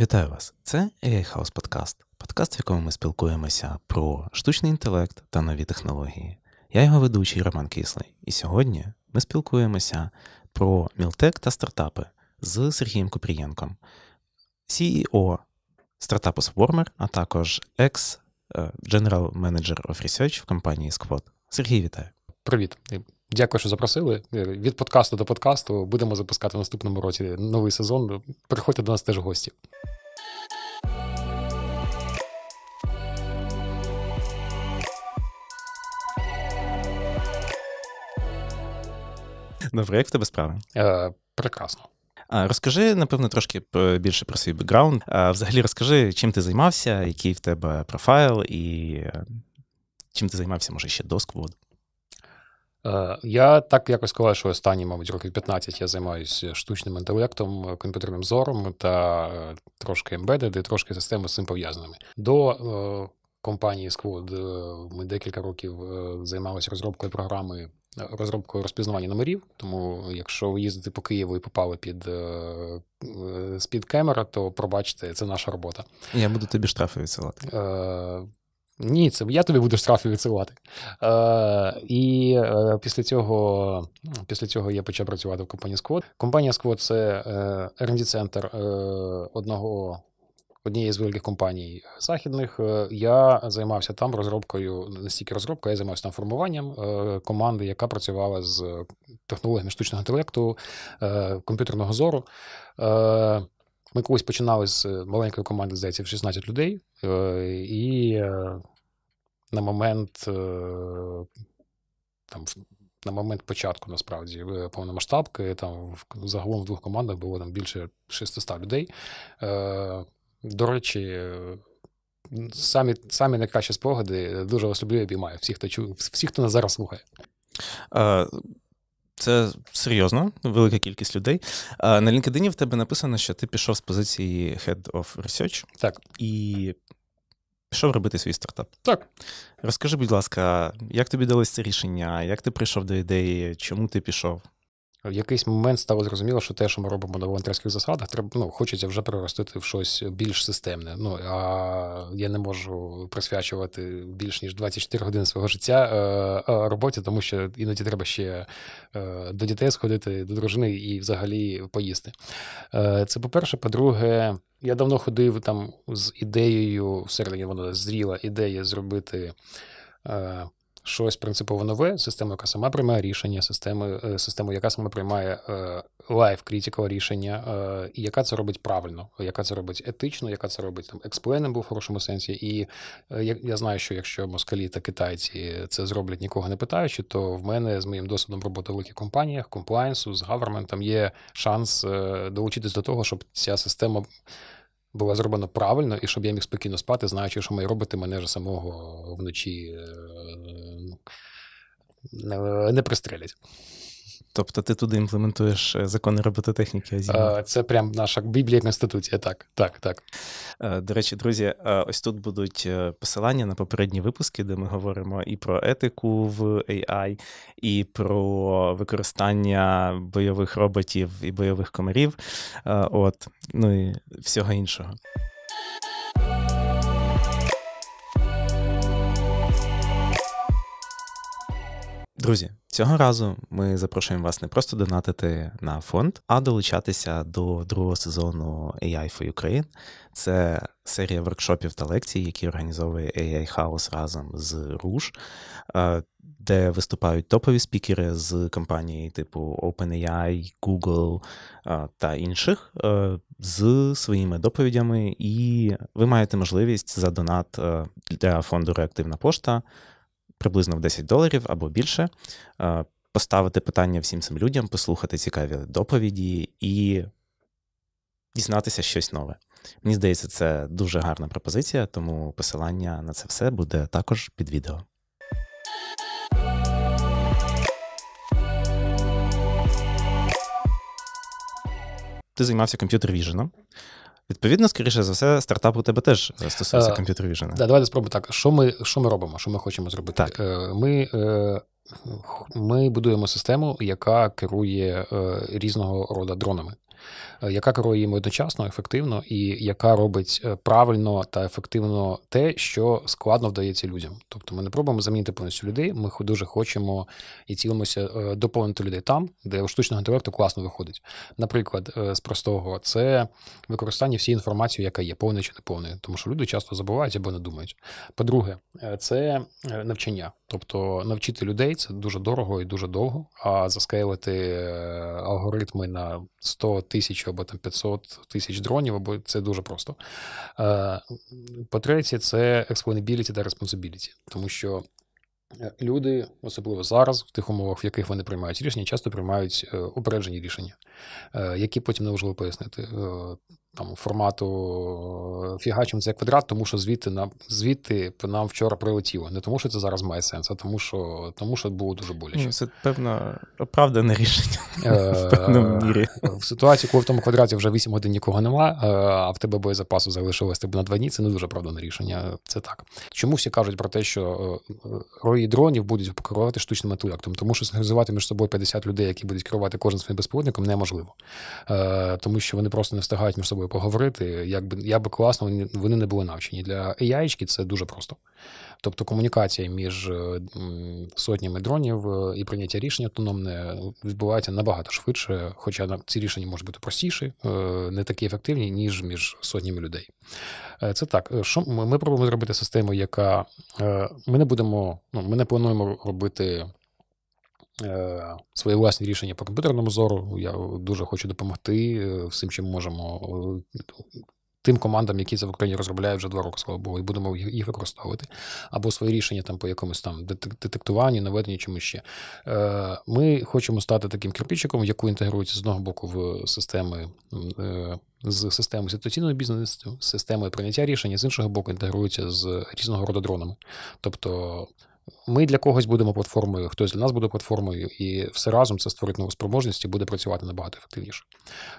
Вітаю вас! Це AI House Podcast, подкаст, в якому ми спілкуємося про штучний інтелект та нові технології. Я його ведучий Роман Кислий, і сьогодні ми спілкуємося про мілтек та стартапи з Сергієм Купрієнком, CEO стартапу Swarmer, а також ex е, general Manager of Research в компанії Squad. Сергій, вітаю! Привіт! Дякую, що запросили. Е, від подкасту до подкасту будемо запускати в наступному році новий сезон. Приходьте до нас теж гості. Добре, як в тебе справи? Е, Прекрасно. А розкажи, напевно, трошки більше про свій бекграунд. А, Взагалі, розкажи, чим ти займався, який в тебе профайл, і е, чим ти займався, може, ще до Скводу? Е, я так якось сказав, що останні, мабуть, років 15 я займаюся е, штучним інтелектом, е, комп'ютерним зором та трошки embedded і трошки системи з цим пов'язаними. До компанії Squad ми декілька років займалися розробкою програми. Розробкою розпізнавання номерів, тому якщо ви їздите по Києву і попали під з-під камера, то пробачте, це наша робота. Я буду тобі штрафи відсилати. Е, ні, це я тобі буду штрафи відсилати. Е, І е, після цього після цього я почав працювати в компанії Squad. Компанія Squad – це е, rd центр е, одного. Однієї з великих компаній західних е, я займався там розробкою, не стільки розробкою, я займався там формуванням е, команди, яка працювала з технологіями штучного інтелекту, е, комп'ютерного зору. Ми колись починали з е, маленької команди, здається, в 16 людей, е, і е, на момент там на момент початку насправді повномасштабки, там загалом в двох командах було там більше 600 людей. До речі, самі самі найкращі спогади дуже вас люблю і обіймаю всіх, хто всіх, хто нас зараз слухає. Це серйозно, велика кількість людей. На LinkedIn в тебе написано, що ти пішов з позиції Head of Research так. і пішов робити свій стартап. Так. Розкажи, будь ласка, як тобі далося це рішення, як ти прийшов до ідеї, чому ти пішов? в якийсь момент стало зрозуміло, що те, що ми робимо на волонтерських засадах, треба ну, хочеться вже переростити в щось більш системне. Ну а я не можу присвячувати більш ніж 24 години свого життя е, е, роботі, тому що іноді треба ще е, до дітей сходити, до дружини і взагалі поїсти. Е, Це по-перше, по-друге, я давно ходив там з ідеєю, всередині воно зріла ідея зробити. Е, щось принципово нове, систему, яка сама приймає рішення, системи е, систему яка сама приймає лайф е, критикал рішення, е, і яка це робить правильно, яка це робить етично, яка це робить там експлейним був в хорошому сенсі. І я знаю, що якщо москалі та китайці це зроблять нікого не питаючи, то в мене з моїм досвідом роботи в великих компаніях, комплайнсу з гаверментом є шанс долучитись до того, щоб ця система була зроблена правильно, і щоб я міг спокійно спати, знаючи, що має робити мене вже самого вночі е, ну, не пристрелять. Тобто ти туди імплементуєш е, закони робототехніки Азіма? Е, це прям наша біблія конституція. Так, так, так. Е, до речі, друзі, ось тут будуть посилання на попередні випуски, де ми говоримо і про етику в AI, і про використання бойових роботів і бойових комарів, от, ну і всього іншого. Друзі, цього разу ми запрошуємо вас не просто донатити на фонд, а долучатися до другого сезону AI for Ukraine. Це серія воркшопів та лекцій, які організовує AI House разом з Руш, е, де виступають топові спікери з компанії типу OpenAI, Google е, та інших е, з своїми доповідями, і ви маєте можливість за донат для фонду Реактивна пошта приблизно в 10 доларів або більше, е, поставити питання всім цим людям, послухати цікаві доповіді і дізнатися щось нове. Мені здається, це дуже гарна пропозиція, тому посилання на це все буде також під відео. Ти займався комп'ютер віженом. Відповідно, скоріше за все, стартап у тебе теж стосується е, комп'ютер віжена. Да, давайте спробуємо так. Що ми що ми робимо? Що ми хочемо зробити? Так. Е, ми е, ми будуємо систему, яка керує різного роду дронами. Е, яка керує їм одночасно, ефективно, і яка робить е, правильно та ефективно те, що складно вдається людям. Тобто ми не пробуємо замінити повністю людей. Ми дуже хочемо і цілимося е, доповнити людей там, де у штучного інтелекту класно виходить. Наприклад, з простого це використання всієї інформації, яка є, повна чи не неповне, тому що люди часто забувають або не думають. По-друге, це навчання, тобто навчити людей це дуже дорого і дуже довго. А заскейлити алгоритми на 100 тисячу або там 500 тисяч дронів, або це дуже просто. Е, по-третє, це explainability та responsibility, тому що. Е, люди, особливо зараз, в тих умовах, в яких вони приймають рішення, часто приймають е, упереджені рішення, які потім неможливо пояснити там формату е, Фігачим це квадрат, тому що звідти нам звідти нам вчора прилетіло. Не тому, що це зараз має сенс, а тому, що тому що було дуже боляче. Це певно оправдане рішення в е, певному мірі. В ситуації, коли в тому квадраті вже 8 годин нікого нема, е, а в тебе боєзапасу залишилось тебе типу, на два дні. Це не дуже оправдане рішення. Це так. Чому всі кажуть про те, що рої дронів будуть керувати штучним інтелектом? Тому що синхронізувати між собою 50 людей, які будуть керувати кожен своїм безпілотником, неможливо, тому що вони просто не встигають між собою тобою поговорити, як би я би класно, вони не були навчені. Для AI це дуже просто. Тобто комунікація між е, сотнями дронів е, і прийняття рішень автономне відбувається набагато швидше, хоча ці рішення можуть бути простіші, е, не такі ефективні, ніж між сотнями людей. Це так, що ми, ми пробуємо зробити систему, яка ми не будемо, ну ми не плануємо робити. Е, своє власні рішення по комп'ютерному зору. Я дуже хочу допомогти е, всім, чим можемо. Е, тим командам, які це в Україні розробляють вже два роки, слава Богу, і будемо їх використовувати, або свої рішення там по якомусь там детектуванню, наведенні чому ще. Ми хочемо стати таким кирпичиком, яку інтегрується з одного боку в системи з системою ситуаційного бізнесу, системою прийняття рішення. з іншого боку, інтегрується з різного роду дронами. Тобто ми для когось будемо платформою, хтось для нас буде платформою, і все разом це створить нову спроможність і буде працювати набагато ефективніше.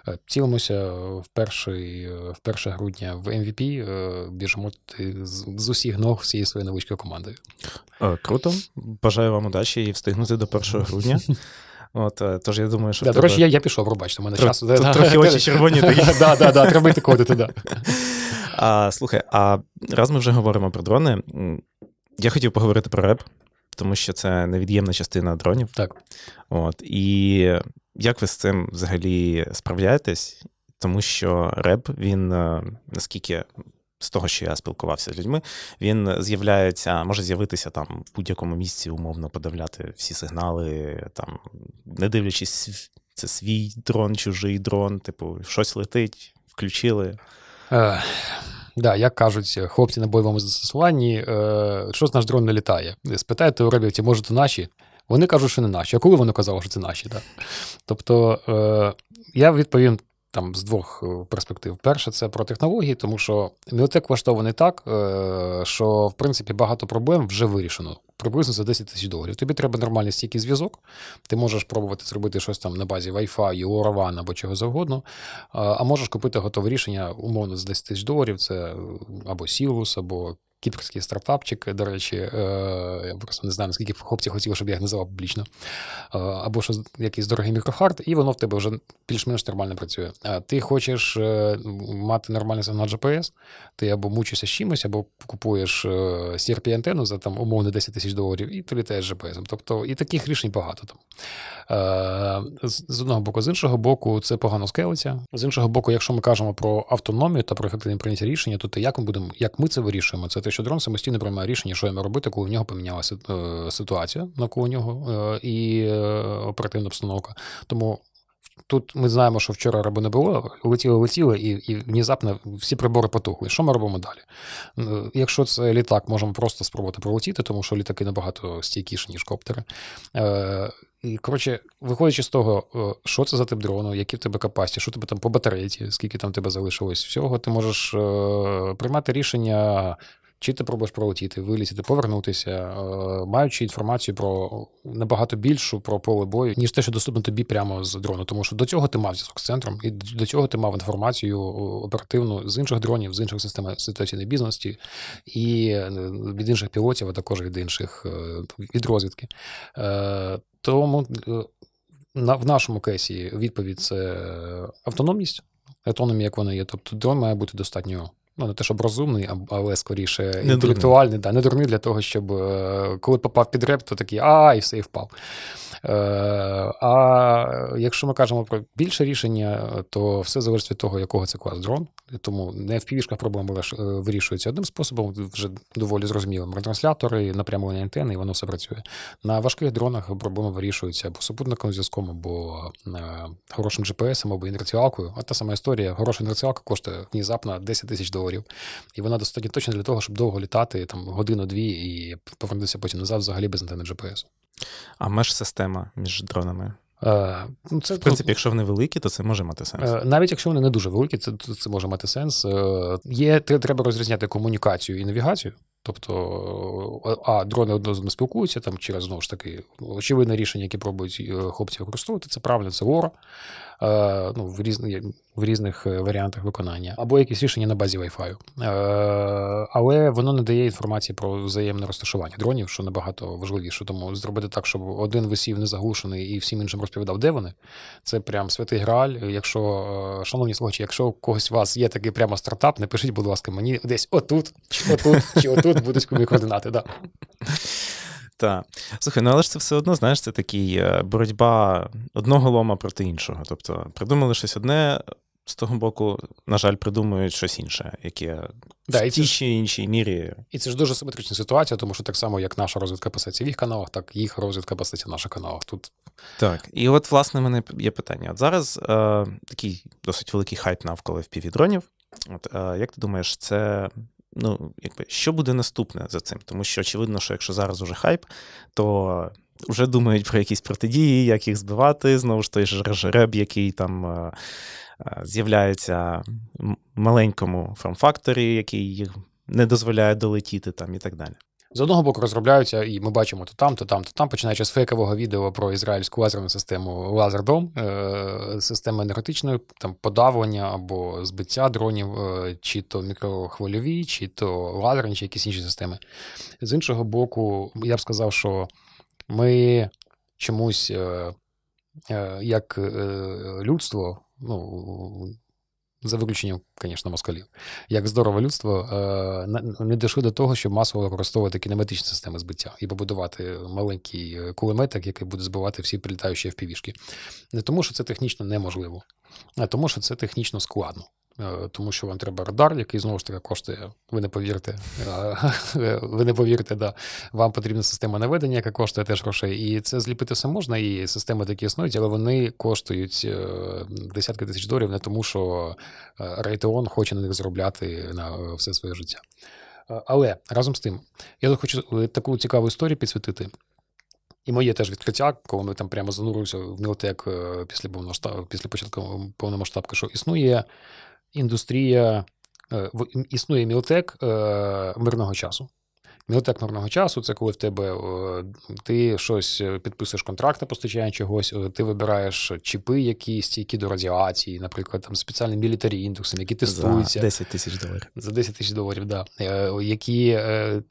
Е, цілимося в перший, е, в 1 грудня в MVP, е, біжимо з усіх ног всієї своєю новичкою командою. Круто. Бажаю вам удачі і встигнути до 1 грудня. От, тож я думаю, що. Да, тебе... До речі, я я пішов, пробачте, у мене Тр... часу. Тут трохи очі червоні такі. Так, так, так, треба йти кодити, так. Слухай, а раз ми вже говоримо про дрони. Я хотів поговорити про реп, тому що це невід'ємна частина дронів. Так. От. І як ви з цим взагалі справляєтесь? Тому що реп, він е, наскільки. З того, що я спілкувався з людьми, він з'являється, може з'явитися там в будь-якому місці, умовно подавляти всі сигнали, там не дивлячись, це свій дрон, чужий дрон, типу, щось летить, включили. Е, Да, як кажуть, е, хлопці на бойовому застосуванні, е, з наш дрон не літає. Е, Спитаєте у ребятів, може, то наші? Вони кажуть, що не наші. А коли вони казали, що це наші? Да? Тобто е, я відповім там з двох е, перспектив. Перше, це про технології, тому що біотек влаштований так, е, що в принципі багато проблем вже вирішено. Приблизно за 10 тисяч доларів. Тобі треба нормальний стійкий зв'язок. Ти можеш пробувати зробити щось там на базі Wi-Fi, LoRaWAN або чого завгодно. Е, а можеш купити готове рішення умовно з 10 тисяч доларів. Це або Сілус, або кіпрський стартапчик. До речі, е, я просто не знаю, наскільки хлопці хотіли, щоб я їх називав публічно. Е, або що якийсь дорогий мікрохард, і воно в тебе вже більш-менш нормально працює. ти хочеш е, мати нормальний сигнал GPS, ти або мучишся з чимось, або купуєш crp антенну за там умовно 10 тисяч доларів, і ти літаєш GPS. Тобто і таких рішень багато там. З одного боку, з іншого боку, це погано скелиться. З іншого боку, якщо ми кажемо про автономію та про ефективне прийняття рішення, то те, як ми будемо, як ми це вирішуємо, це те, те, що дрон самостійно приймає рішення, що йому робити, коли в нього помінялася е, ситуація навколо нього е, і е, оперативна обстановка. Тому тут ми знаємо, що вчора раби не було, летіли, летіли, і і внезапно всі прибори потухли. Що ми робимо далі? Якщо це літак, можемо просто спробувати пролетіти, тому що літаки набагато стійкіші, ніж коптери. І, коротше, виходячи з того, що це за тип дрону, які в тебе капасті, що тебе там по батарейці, скільки там тебе залишилось, всього ти можеш приймати рішення чи ти пробуєш пролетіти, вилітіти, повернутися, е, маючи інформацію про набагато більшу про поле бою, ніж те, що доступно тобі прямо з дрону. Тому що до цього ти мав зв'язок з центром, і до цього ти мав інформацію е, оперативну з інших дронів, з інших систем е, ситуаційної бізнесу і від інших пілотів, а також від інших від розвідки. Тому в нашому кейсі відповідь це автономність, автономія, як вона є. Тобто дрон має бути достатньо ну не те, щоб розумний, але скоріше не інтелектуальний, дурний. Да, не дурний для того, щоб е, коли попав під реп, то такий а, і все і впав. Е, а якщо ми кажемо про більше рішення, то все залежить від того, якого це клас дрон. Тому не в півішках проблема е, вирішується одним способом, вже доволі зрозумілим. Ретранслятори, напрямлення антени, і воно все працює. На важких дронах проблема вирішується або супутником зв'язком, або хорошим GPS, або інерціалкою. А та сама історія, хороша інерціалка коштує внезапно 10 тисяч доларів доларів. І вона достатньо точна для того, щоб довго літати, там годину-дві і повернутися потім назад взагалі без антени GPS. А меж-система між дронами? Е, ну, це, В принципі, якщо вони великі, то це може мати сенс. Е, навіть якщо вони не дуже великі, це це може мати сенс. Е, є треба розрізняти комунікацію і навігацію. Тобто, а дрони одно з одним спілкуються там через знову ж таки очевидне рішення, яке пробують е, хлопці використовувати, це правильно, це лора е, ну, в різних в різних е, варіантах виконання, або якісь рішення на базі Wi-Fi. Але воно не дає інформації про взаємне розташування дронів, що набагато важливіше. Тому зробити так, щоб один висів не заглушений і всім іншим розповідав, де вони. Це прям святий граль. Якщо, шановні слухачі, якщо у когось у вас є такий прямо стартап, напишіть, будь ласка, мені десь отут, чи отут, чи отут тут будуть мої координати, так. Так. Слухай, ну але ж це все одно, знаєш, це такий е, боротьба одного лома проти іншого. Тобто придумали щось одне, з того боку, на жаль, придумують щось інше, яке да, в тій чи іншій мірі. І це ж дуже симетрична ситуація, тому що так само, як наша розвідка писається в їх каналах, так їх розвідка писається в наших каналах. Тут так. І от, власне, в мене є питання. От зараз е, такий досить великий хайп навколо FPV-дронів. От е, як ти думаєш, це ну, якби, що буде наступне за цим? Тому що очевидно, що якщо зараз уже хайп, то вже думають про якісь протидії, як їх збивати. Знову ж той ж реб, який там е, е, з'являється маленькому форм-факторі, який їх не дозволяє долетіти там і так далі. З одного боку розробляються, і ми бачимо то там, то там, то там, починаючи з фейкового відео про ізраїльську лазерну систему Лазердом, е, системи енергетичної там подавлення або збиття дронів, е, чи то мікрохвильові, чи то лазерні, чи якісь інші системи. З іншого боку, я б сказав, що ми чомусь е, як людство, ну за виключенням, звісно, москалів. Як здорове людство е, не дійшли до того, щоб масово використовувати кінематичні системи збиття і побудувати маленький е, кулеметик, який буде збивати всі прилітаючі впівішки. Не тому, що це технічно неможливо, а е, тому, що це технічно складно. Е, тому що вам треба радар, який знову ж таки коштує. Ви не повірте, е, ви не повірте, да. Вам потрібна система наведення, яка коштує теж грошей. І це зліпити все можна. І системи такі існують, але вони коштують е, десятки тисяч доларів, не тому, що Рейтеон хоче на них заробляти на все своє життя. Але разом з тим, я тут хочу таку цікаву історію підсвітити. І моє теж відкриття, коли ми там прямо занурилися в мілтек після після початку повномасштабки, що існує індустрія е, існує мілтек е, мирного часу. Біотекнорного часу це коли в тебе е, ти щось е, підписуєш контракт на постачання чогось, е, ти вибираєш чіпи, які стійкі до радіації, наприклад, там спеціальні мілітарі індексом, які тестуються. За 10 тисяч доларів. За 10 тисяч доларів, да. Які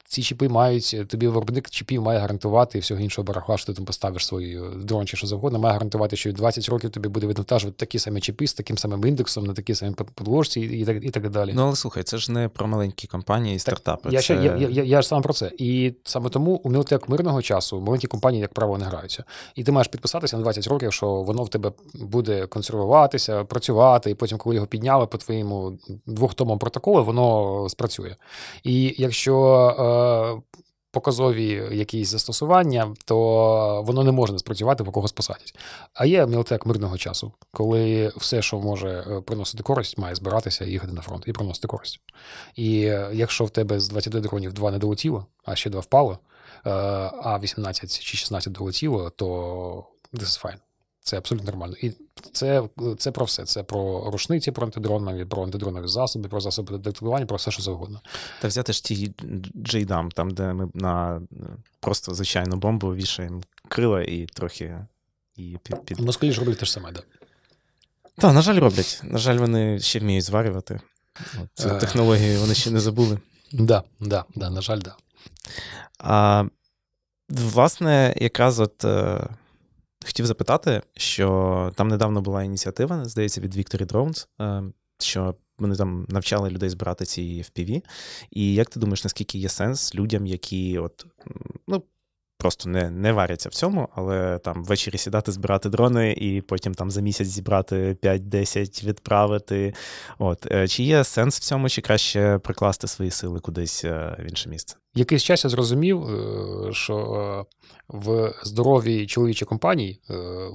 ці чіпи мають, тобі виробник чіпів має гарантувати і всього іншого барахла, що ти там поставиш свої дрон чи що завгодно, має гарантувати, що 20 років тобі буде відвантажувати такі самі чіпи з таким самим індексом, на такі самі подложці і так і так далі. Ну але слухай, це ж не про маленькі компанії і стартапи. я, це... я, я, я ж сам саме про це. І саме тому у мілтек мирного часу маленькі компанії, як правило, не граються. І ти маєш підписатися на 20 років, що воно в тебе буде консервуватися, працювати, і потім, коли його підняли по твоєму двохтомому протоколу, воно спрацює. І якщо. Е, показові якісь застосування, то воно не може не спрацювати, по когось посадять. А є мілотек мирного часу, коли все, що може е, приносити користь, має збиратися і їхати на фронт і приносити користь. І е, якщо в тебе з 20 дронів два не долетіло, а ще два впало, е, а 18 чи 16 долетіло, то this is fine. Це абсолютно нормально. І це це про все. Це про рушниці, про антидронові, про антидронові засоби, про засоби детектування, про все, що завгодно. Та взяти ж ті джейдам, там, де ми на просто звичайну бомбу вішаємо крила і трохи і під. Москалі ж роблять те ж саме, так. Да. Так, на жаль, роблять. На жаль, вони ще вміють зварювати. Цю е... технологію вони ще не забули. Да, да, да, на жаль, да. А, Власне, якраз от. Е, хотів запитати, що там недавно була ініціатива, здається, від Victory Drones, е, що вони там навчали людей збирати ці FPV. І як ти думаєш, наскільки є сенс людям, які от ну просто не не варяться в цьому, але там ввечері сідати, збирати дрони, і потім там за місяць зібрати 5-10, відправити. От е, Чи є сенс в цьому, чи краще прикласти свої сили кудись е, в інше місце? Якийсь час я зрозумів, е, що в здоровій чоловічій компанії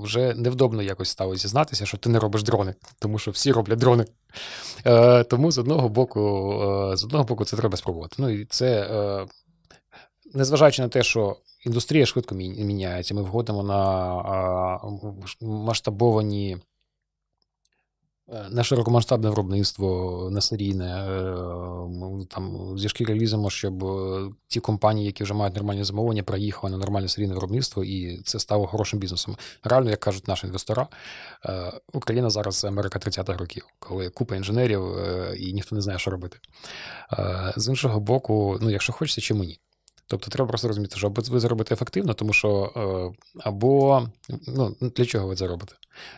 вже невдобно якось стало зізнатися, що ти не робиш дрони, тому що всі роблять дрони. Тому з одного боку, з одного боку, це треба спробувати. Ну і це незважаючи на те, що індустрія швидко міняється. Ми входимо э, на масштабовані. Э, э, ну, на широкомасштабне виробництво, на серійне там зі шкіри ліземо, щоб ті компанії, які вже мають нормальні замовлення, проїхали на нормальне серійне виробництво, і це стало хорошим бізнесом. Реально, як кажуть наші інвестора, Україна зараз Америка 30-х років, коли купа інженерів і ніхто не знає, що робити. З іншого боку, ну якщо хочеться, чи мені. Тобто треба просто розуміти, що або ви робите ефективно, тому що е, або ну, для чого ви це робите?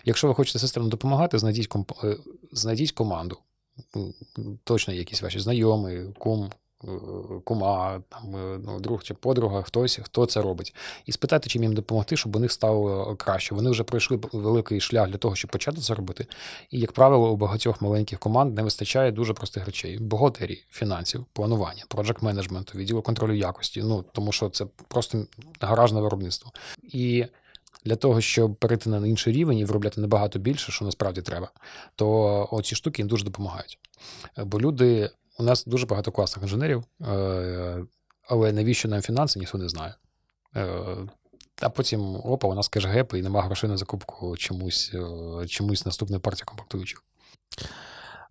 Якщо ви хочете системно допомагати, знайдіть комп... Е, знайдіть команду, точно якісь ваші знайомі, кум, Е, кума, там е, ну, друг чи подруга, хтось хто це робить, і спитати, чим їм допомогти, щоб у них стало е, краще. Вони вже пройшли великий шлях для того, щоб почати це робити. І, як правило, у багатьох маленьких команд не вистачає дуже простих речей: бухгалтерії, фінансів, планування, проджект менеджменту, відділу контролю якості. Ну тому, що це просто гаражне виробництво. І для того, щоб перейти на інший рівень і виробляти набагато більше, що насправді треба, то оці штуки їм дуже допомагають. Бо люди у нас дуже багато класних інженерів, е, але навіщо нам фінанси, ніхто не знає. Е, а потім опа, у нас кешгеп і нема грошей на закупку чомусь е, чомусь наступної партії комплектуючих.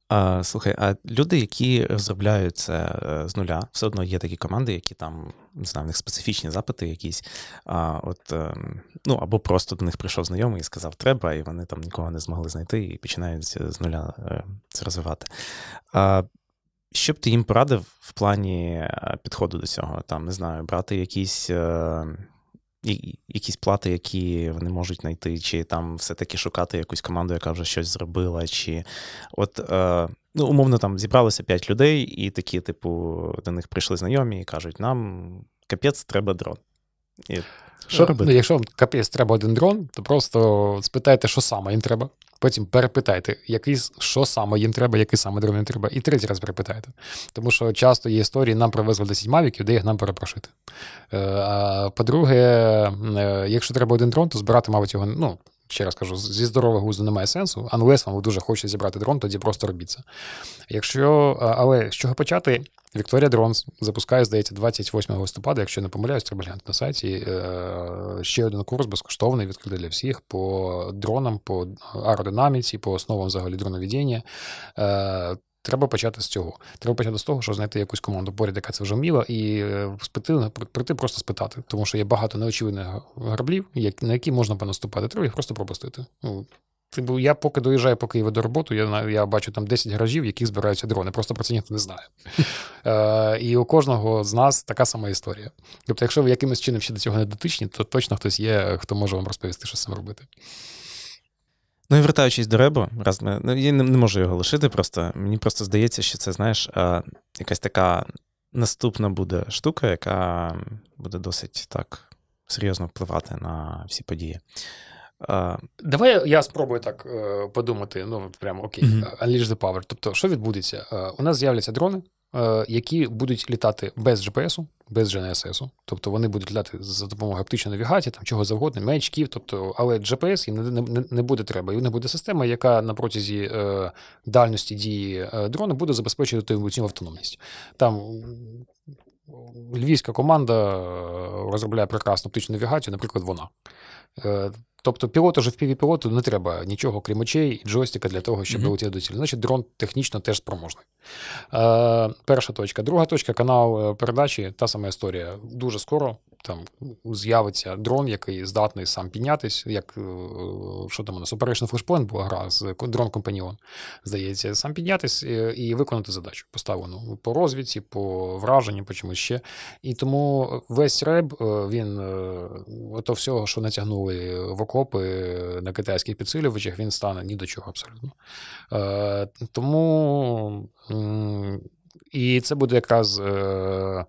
А, Слухай, а люди, які розробляють це з нуля, все одно є такі команди, які там не знаю, в них специфічні запити якісь. А, от, ну Або просто до них прийшов знайомий і сказав, треба, і вони там нікого не змогли знайти і починають з нуля це розвивати. А, що б ти їм порадив в плані е, підходу до цього? Там, не знаю, брати якісь е, якісь плати, які вони можуть знайти, чи там все-таки шукати якусь команду, яка вже щось зробила, чи от е, ну, умовно там зібралося 5 людей, і такі, типу, до них прийшли знайомі і кажуть, нам капець, треба дрон. І що е, робити? Ну, Якщо вам капець треба один дрон, то просто спитайте, що саме їм треба. Потім перепитайте, який, що саме їм треба, який саме дрон їм треба, і третій раз перепитайте. Тому що часто є історії, нам привезли 10 мавіків, де їх нам перепрошити. Е, а по-друге, е, якщо треба один дрон, то збирати, мабуть, його. ну, Ще раз кажу, зі здорового гузу немає сенсу, unless вам дуже хочеться зібрати дрон, тоді просто робіться. Якщо, Але з чого почати? Вікторія Дронс запускає, здається, 28 листопада, якщо не помиляюсь, треба глянути на сайті. Е, ще один курс безкоштовний, відкритий для всіх по дронам, по аеродинаміці, по основам взагалі дроновідіння. Е, треба почати з цього. Треба почати з того, що знайти якусь команду поряд, яка це вже вміла, і е, спити, прийти просто спитати, тому що є багато неочевидних граблів, на які можна понаступати. Треба їх просто пропустити. Ну, Типу, я поки доїжджаю по Києву до роботи, я я бачу там 10 гаражів, в яких збираються дрони. Просто про це ніхто не знає. Е, І у кожного з нас така сама історія. Тобто, якщо ви якимось чином ще до цього не дотичні, то точно хтось є, хто може вам розповісти, що з цим робити. Ну і вертаючись до Ребо, раз ми ну, я не, не можу його лишити. Просто мені просто здається, що це, знаєш, е, якась така наступна буде штука, яка буде досить так серйозно впливати на всі події. Давай я спробую так е, подумати. Ну, прямо окей, mm Unleash the power. Тобто, що відбудеться? Е, у нас з'являться дрони, які будуть літати без GPS, без GNSS. Тобто вони будуть літати за допомогою оптичної навігації, там чого завгодно, маячків. Тобто, але GPS їм не, не, не буде треба. І не буде система, яка на протязі е, дальності дії дрона буде забезпечувати цю автономність. Там львівська команда розробляє прекрасну оптичну навігацію, наприклад, вона. Тобто пілоту вже в піві не треба нічого, крім очей і джойстика для того, щоб летіти mm -hmm. до цілі. Значить, дрон технічно теж спроможний. Е, Перша точка. Друга точка канал е, передачі. Та сама історія. Дуже скоро там з'явиться дрон, який здатний сам піднятись. Як е, що там у нас Operation Flashpoint була гра з дрон компаніон Здається, сам піднятись е, і виконати задачу, поставлену по розвідці, по враженню, по чомусь ще. І тому весь реб він ото всього, що натягнули в око окопи е, на китайських підсилювачах, він стане ні до чого абсолютно. Е, тому і це буде якраз. Е,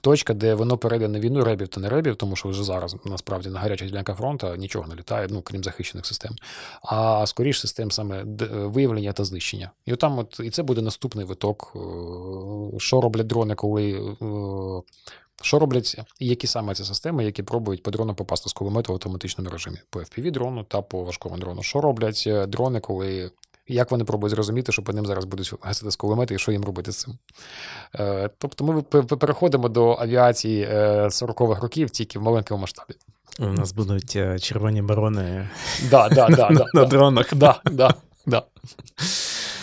точка, де воно перейде на війну ребів та не ребів, тому що вже зараз насправді на гарячих ділянках фронту нічого не літає, ну крім захищених систем, а скоріш систем саме виявлення та знищення. І там, от і це буде наступний виток, що роблять дрони, коли що роблять, які саме ці системи, які пробують по дрону попасти з кулемету в автоматичному режимі? По fpv дрону та по важкому дрону. Що роблять е, дрони, коли. Як вони пробують зрозуміти, що по ним зараз будуть гасити з кулемети, і що їм робити з цим? Е, тобто ми переходимо до авіації 40-х е, років тільки в маленькому масштабі. У нас будуть червоні барони да, да, да, на, на дронах. Да, да, да.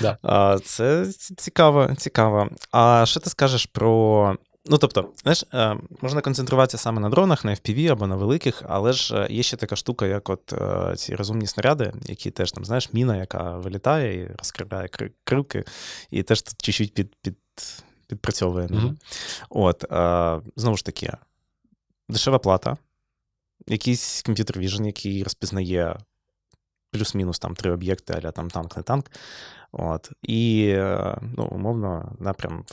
Да. Це цікаво, цікаво. А що ти скажеш про Ну, тобто, знаєш, е, можна концентруватися саме на дронах, на FPV або на великих, але ж е, є ще така штука, як от е, ці розумні снаряди, які теж там, знаєш, міна, яка вилітає і розкриває крилки, і теж тут чуть-чуть під, під, підпрацьовує. Mm-hmm. От, знову ж таки, дешева плата, якийсь комп'ютер віжен, який розпізнає плюс-мінус там три об'єкти, аля там танк, не танк. От, І, ну, умовно, напрям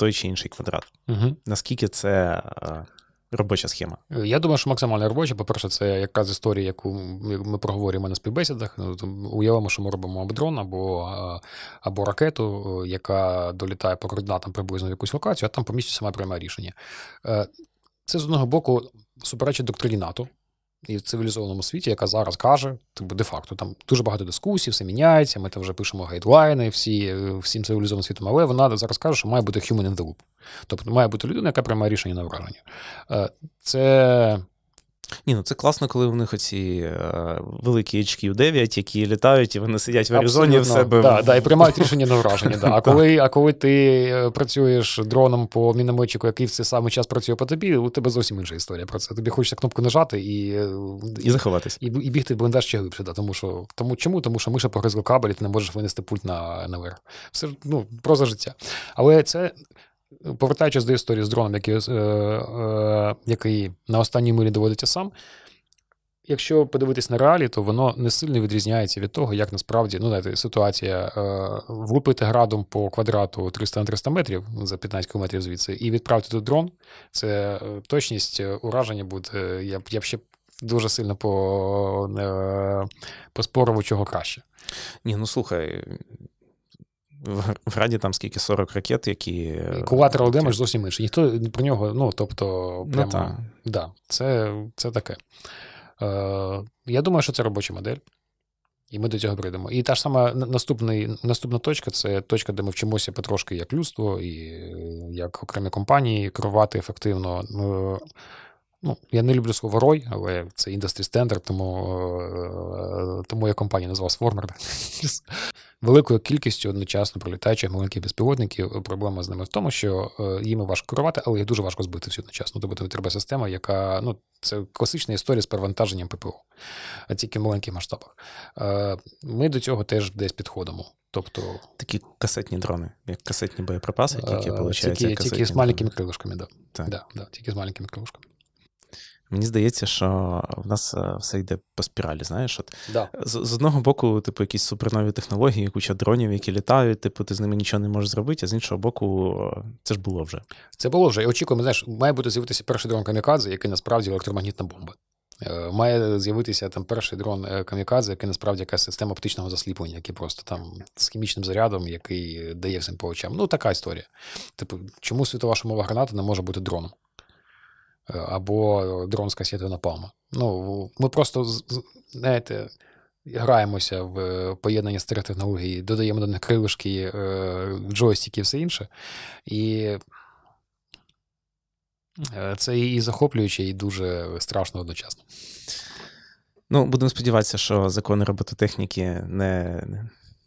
той чи інший квадрат. Угу. Наскільки це е, робоча схема? Я думаю, що максимально робоча. По-перше, це якраз історія, яку ми проговорюємо на співбесідах. Ну, уявимо, що ми робимо обдрон або е, або ракету, е, яка долітає по координатам приблизно в якусь локацію, а там по місці сама приймає рішення. Це з одного боку суперечить доктрині НАТО, і в цивілізованому світі, яка зараз каже, типу, де-факто там дуже багато дискусій, все міняється. Ми там вже пишемо гайдлайни, всі е, всім цивілізованим світом, але вона зараз каже, що має бути human in the loop. Тобто має бути людина, яка приймає рішення на враження. Е, це ні, ну це класно, коли у них оці е, великі HQ-9, які літають, і вони сидять в Аризоні в себе. Да, да, і приймають рішення на враження. Да. А коли а коли ти е, працюєш дроном по мінометчику, який в цей самий час працює по тобі, у тебе зовсім інша історія про це. Тобі хочеться кнопку нажати і е, і заховатись. І, і бігти в бліндаж ще глибше. Да, тому що, тому, Чому? Тому що миша погризла кабель, і ти не можеш винести пульт на, наверх. Все ну, проза життя. Але це повертаючись до історії з дроном, який е, е, який на останній милі доводиться сам, якщо подивитись на реалі, то воно не сильно відрізняється від того, як насправді ну, знаєте, ситуація е, влупити градом по квадрату 300 на 300 метрів за 15 км звідси, і відправити тут дрон, це е, точність е, ураження буде. Е, я б я б ще. Дуже сильно по, по спорову чого краще. Ні, ну слухай, в Раді там скільки 40 ракет, які. Collateral е, damage зовсім інше. Ніхто про нього, ну тобто, ну, прямо, ну, да, це це таке. Е, Я думаю, що це робоча модель, і ми до цього прийдемо. І та ж сама наступний, наступна точка це точка, де ми вчимося потрошки як людство, і е, як окремі компанії керувати ефективно ну, Ну, я не люблю слово рой, але це індустрій стендер, тому е, тому я компанію назвав Сформер. Великою кількістю одночасно пролітаючих маленьких безпілотників. Проблема з ними в тому, що е, їм важко керувати, але їх дуже важко збити всі одночасно. Тобто треба система, яка ну це класична історія з перевантаженням ППО, а тільки в маленьких масштабах. Е, ми до цього теж десь підходимо. Тобто такі касетні дрони, як касетні боєприпаси, тільки виходить. Тільки, тільки з маленькими крилишками, да. Так. Да, да, тільки з маленькими крилишками. Мені здається, що в нас е, все йде по спіралі. Знаєш, от да. з, з одного боку, типу, якісь супернові технології, куча дронів, які літають, типу, ти з ними нічого не можеш зробити, а з іншого боку, це ж було вже. Це було вже. І очікуємо, знаєш, має бути з'явитися перший дрон камікадзе, який насправді електромагнітна бомба. Е, має з'явитися там перший дрон е, камікадзе, який насправді якась система оптичного засліплення, який просто там з хімічним зарядом, який дає всім по очам. Ну, така історія. Типу, чому світова шумова граната не може бути дроном? або дрон з касети напалма. Ну, Ми просто, знаєте, граємося в е, поєднанні старих технологій, додаємо до них крилишки, е, джойстики і все інше. І е, це і захоплююче, і дуже страшно одночасно. Ну, будемо сподіватися, що закони робототехніки не.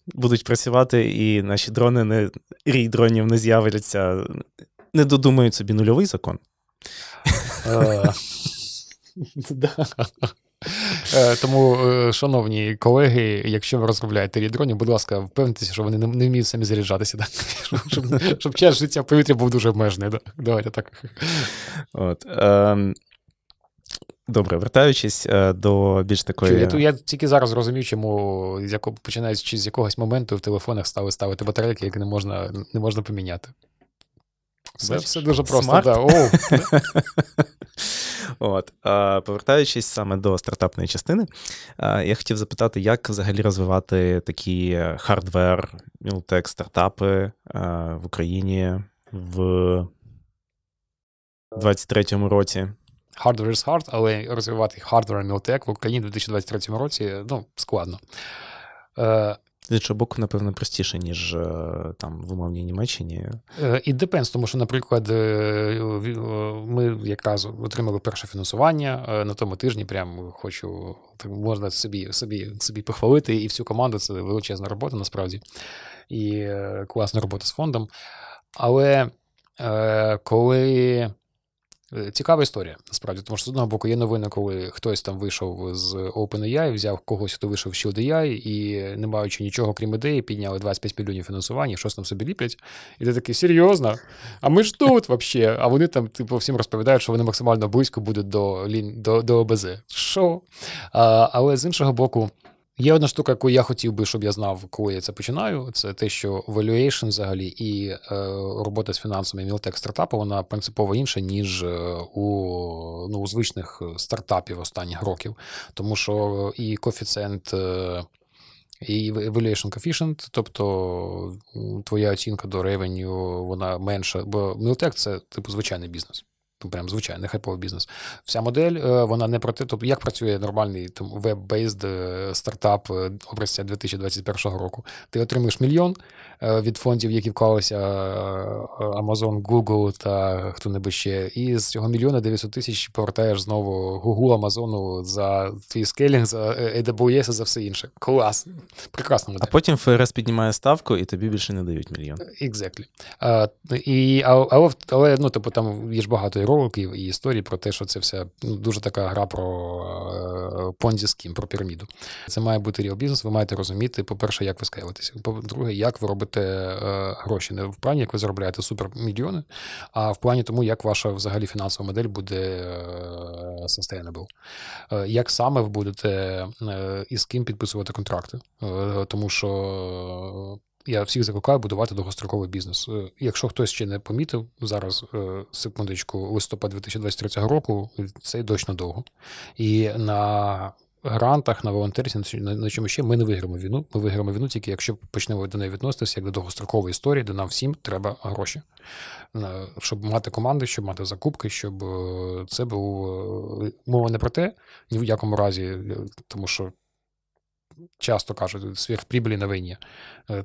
Будуть працювати, і наші дрони не рій дронів не з'являться, не додумають собі нульовий закон. Е. Е, тому, е, шановні колеги, якщо ви розробляєте рідронів, будь ласка, впевнитеся, що вони не вміють самі заряджатися, так? щоб щоб час життя в повітрі був дуже обмежений. Так? Давайте так. От, е- Добре, вертаючись до більш такої. Я, я тільки зараз розумію, чому починаючи з якогось моменту в телефонах стали ставити батарейки, які не можна не можна поміняти. Це все дуже просто. Да. О. От, Повертаючись саме до стартапної частини, я хотів запитати, як взагалі розвивати такі е, хардвер, мілтек стартапи в Україні в 23-му році. Hardware is hard, але розвивати hardware і мілтек в Україні в 2023 році ну, складно. Е, з іншого боку, напевно, простіше, ніж е, там в умовній Німеччині. Е, і депенс, тому що, наприклад, е, ми якраз отримали перше фінансування на тому тижні. Прям хочу можна собі собі, собі похвалити, і всю команду це величезна робота, насправді, і класна робота з фондом. Але коли Е, цікава історія, насправді, тому що з одного боку є новини, коли хтось там вийшов з OpenAI, взяв когось, хто вийшов з ShieldAI, і не маючи нічого, крім ідеї, підняли 25 мільйонів фінансування, щось там собі ліплять. І ти такий, серйозно? А ми ж тут взагалі. А вони там типу всім розповідають, що вони максимально близько будуть до до, до ОБЗ. Що? А, Але з іншого боку. Є одна штука, яку я хотів би, щоб я знав, коли я це починаю. Це те, що valuation взагалі і е, робота з фінансами мілтек стартапу вона принципово інша, ніж е, у ну, у звичних е, стартапів останніх років. Тому що і коефіцієнт, е, і valuation coefficient, тобто твоя оцінка до ревеню, вона менша, бо мілтек це типу звичайний бізнес. Типу, прям звичайний хайповий бізнес. Вся модель, е, вона не про те, тобто як працює нормальний там веб-бейзд стартап е, образця 2021 року. Ти отримуєш мільйон е, від фондів, які вклалися Amazon, Google та хто небудь ще. І з цього мільйона 900 тисяч повертаєш знову Google, Amazon за твій скелінг, за AWS, за все інше. Клас. Прекрасно. А потім ФРС піднімає ставку, і тобі більше не дають мільйон. Exactly. А, і, але, але ну, типу, там є ж багато роликів і історій про те, що це вся ну, дуже така гра про е, понзі скім, про піраміду. Це має бути ріал бізнес. Ви маєте розуміти, по-перше, як ви скейлитеся, по-друге, як ви робите е, гроші. Не в плані, як ви заробляєте супермільйони, а в плані тому, як ваша взагалі фінансова модель буде е, sustainable. Як саме ви будете і з ким підписувати контракти, тому що. Я всіх закликаю будувати довгостроковий бізнес. Е, якщо хтось ще не помітив, зараз е, секундочку, листопад 2023 року це дощ надовго. І на грантах, на волонтерстві, на, чому ще ми не виграємо війну. Ми виграємо війну тільки якщо почнемо до неї відноситися як до довгострокової історії, де нам всім треба гроші, е, щоб мати команди, щоб мати закупки, щоб це було мова не про те, ні в якому разі, тому що часто кажуть, сверхприбулі на війні.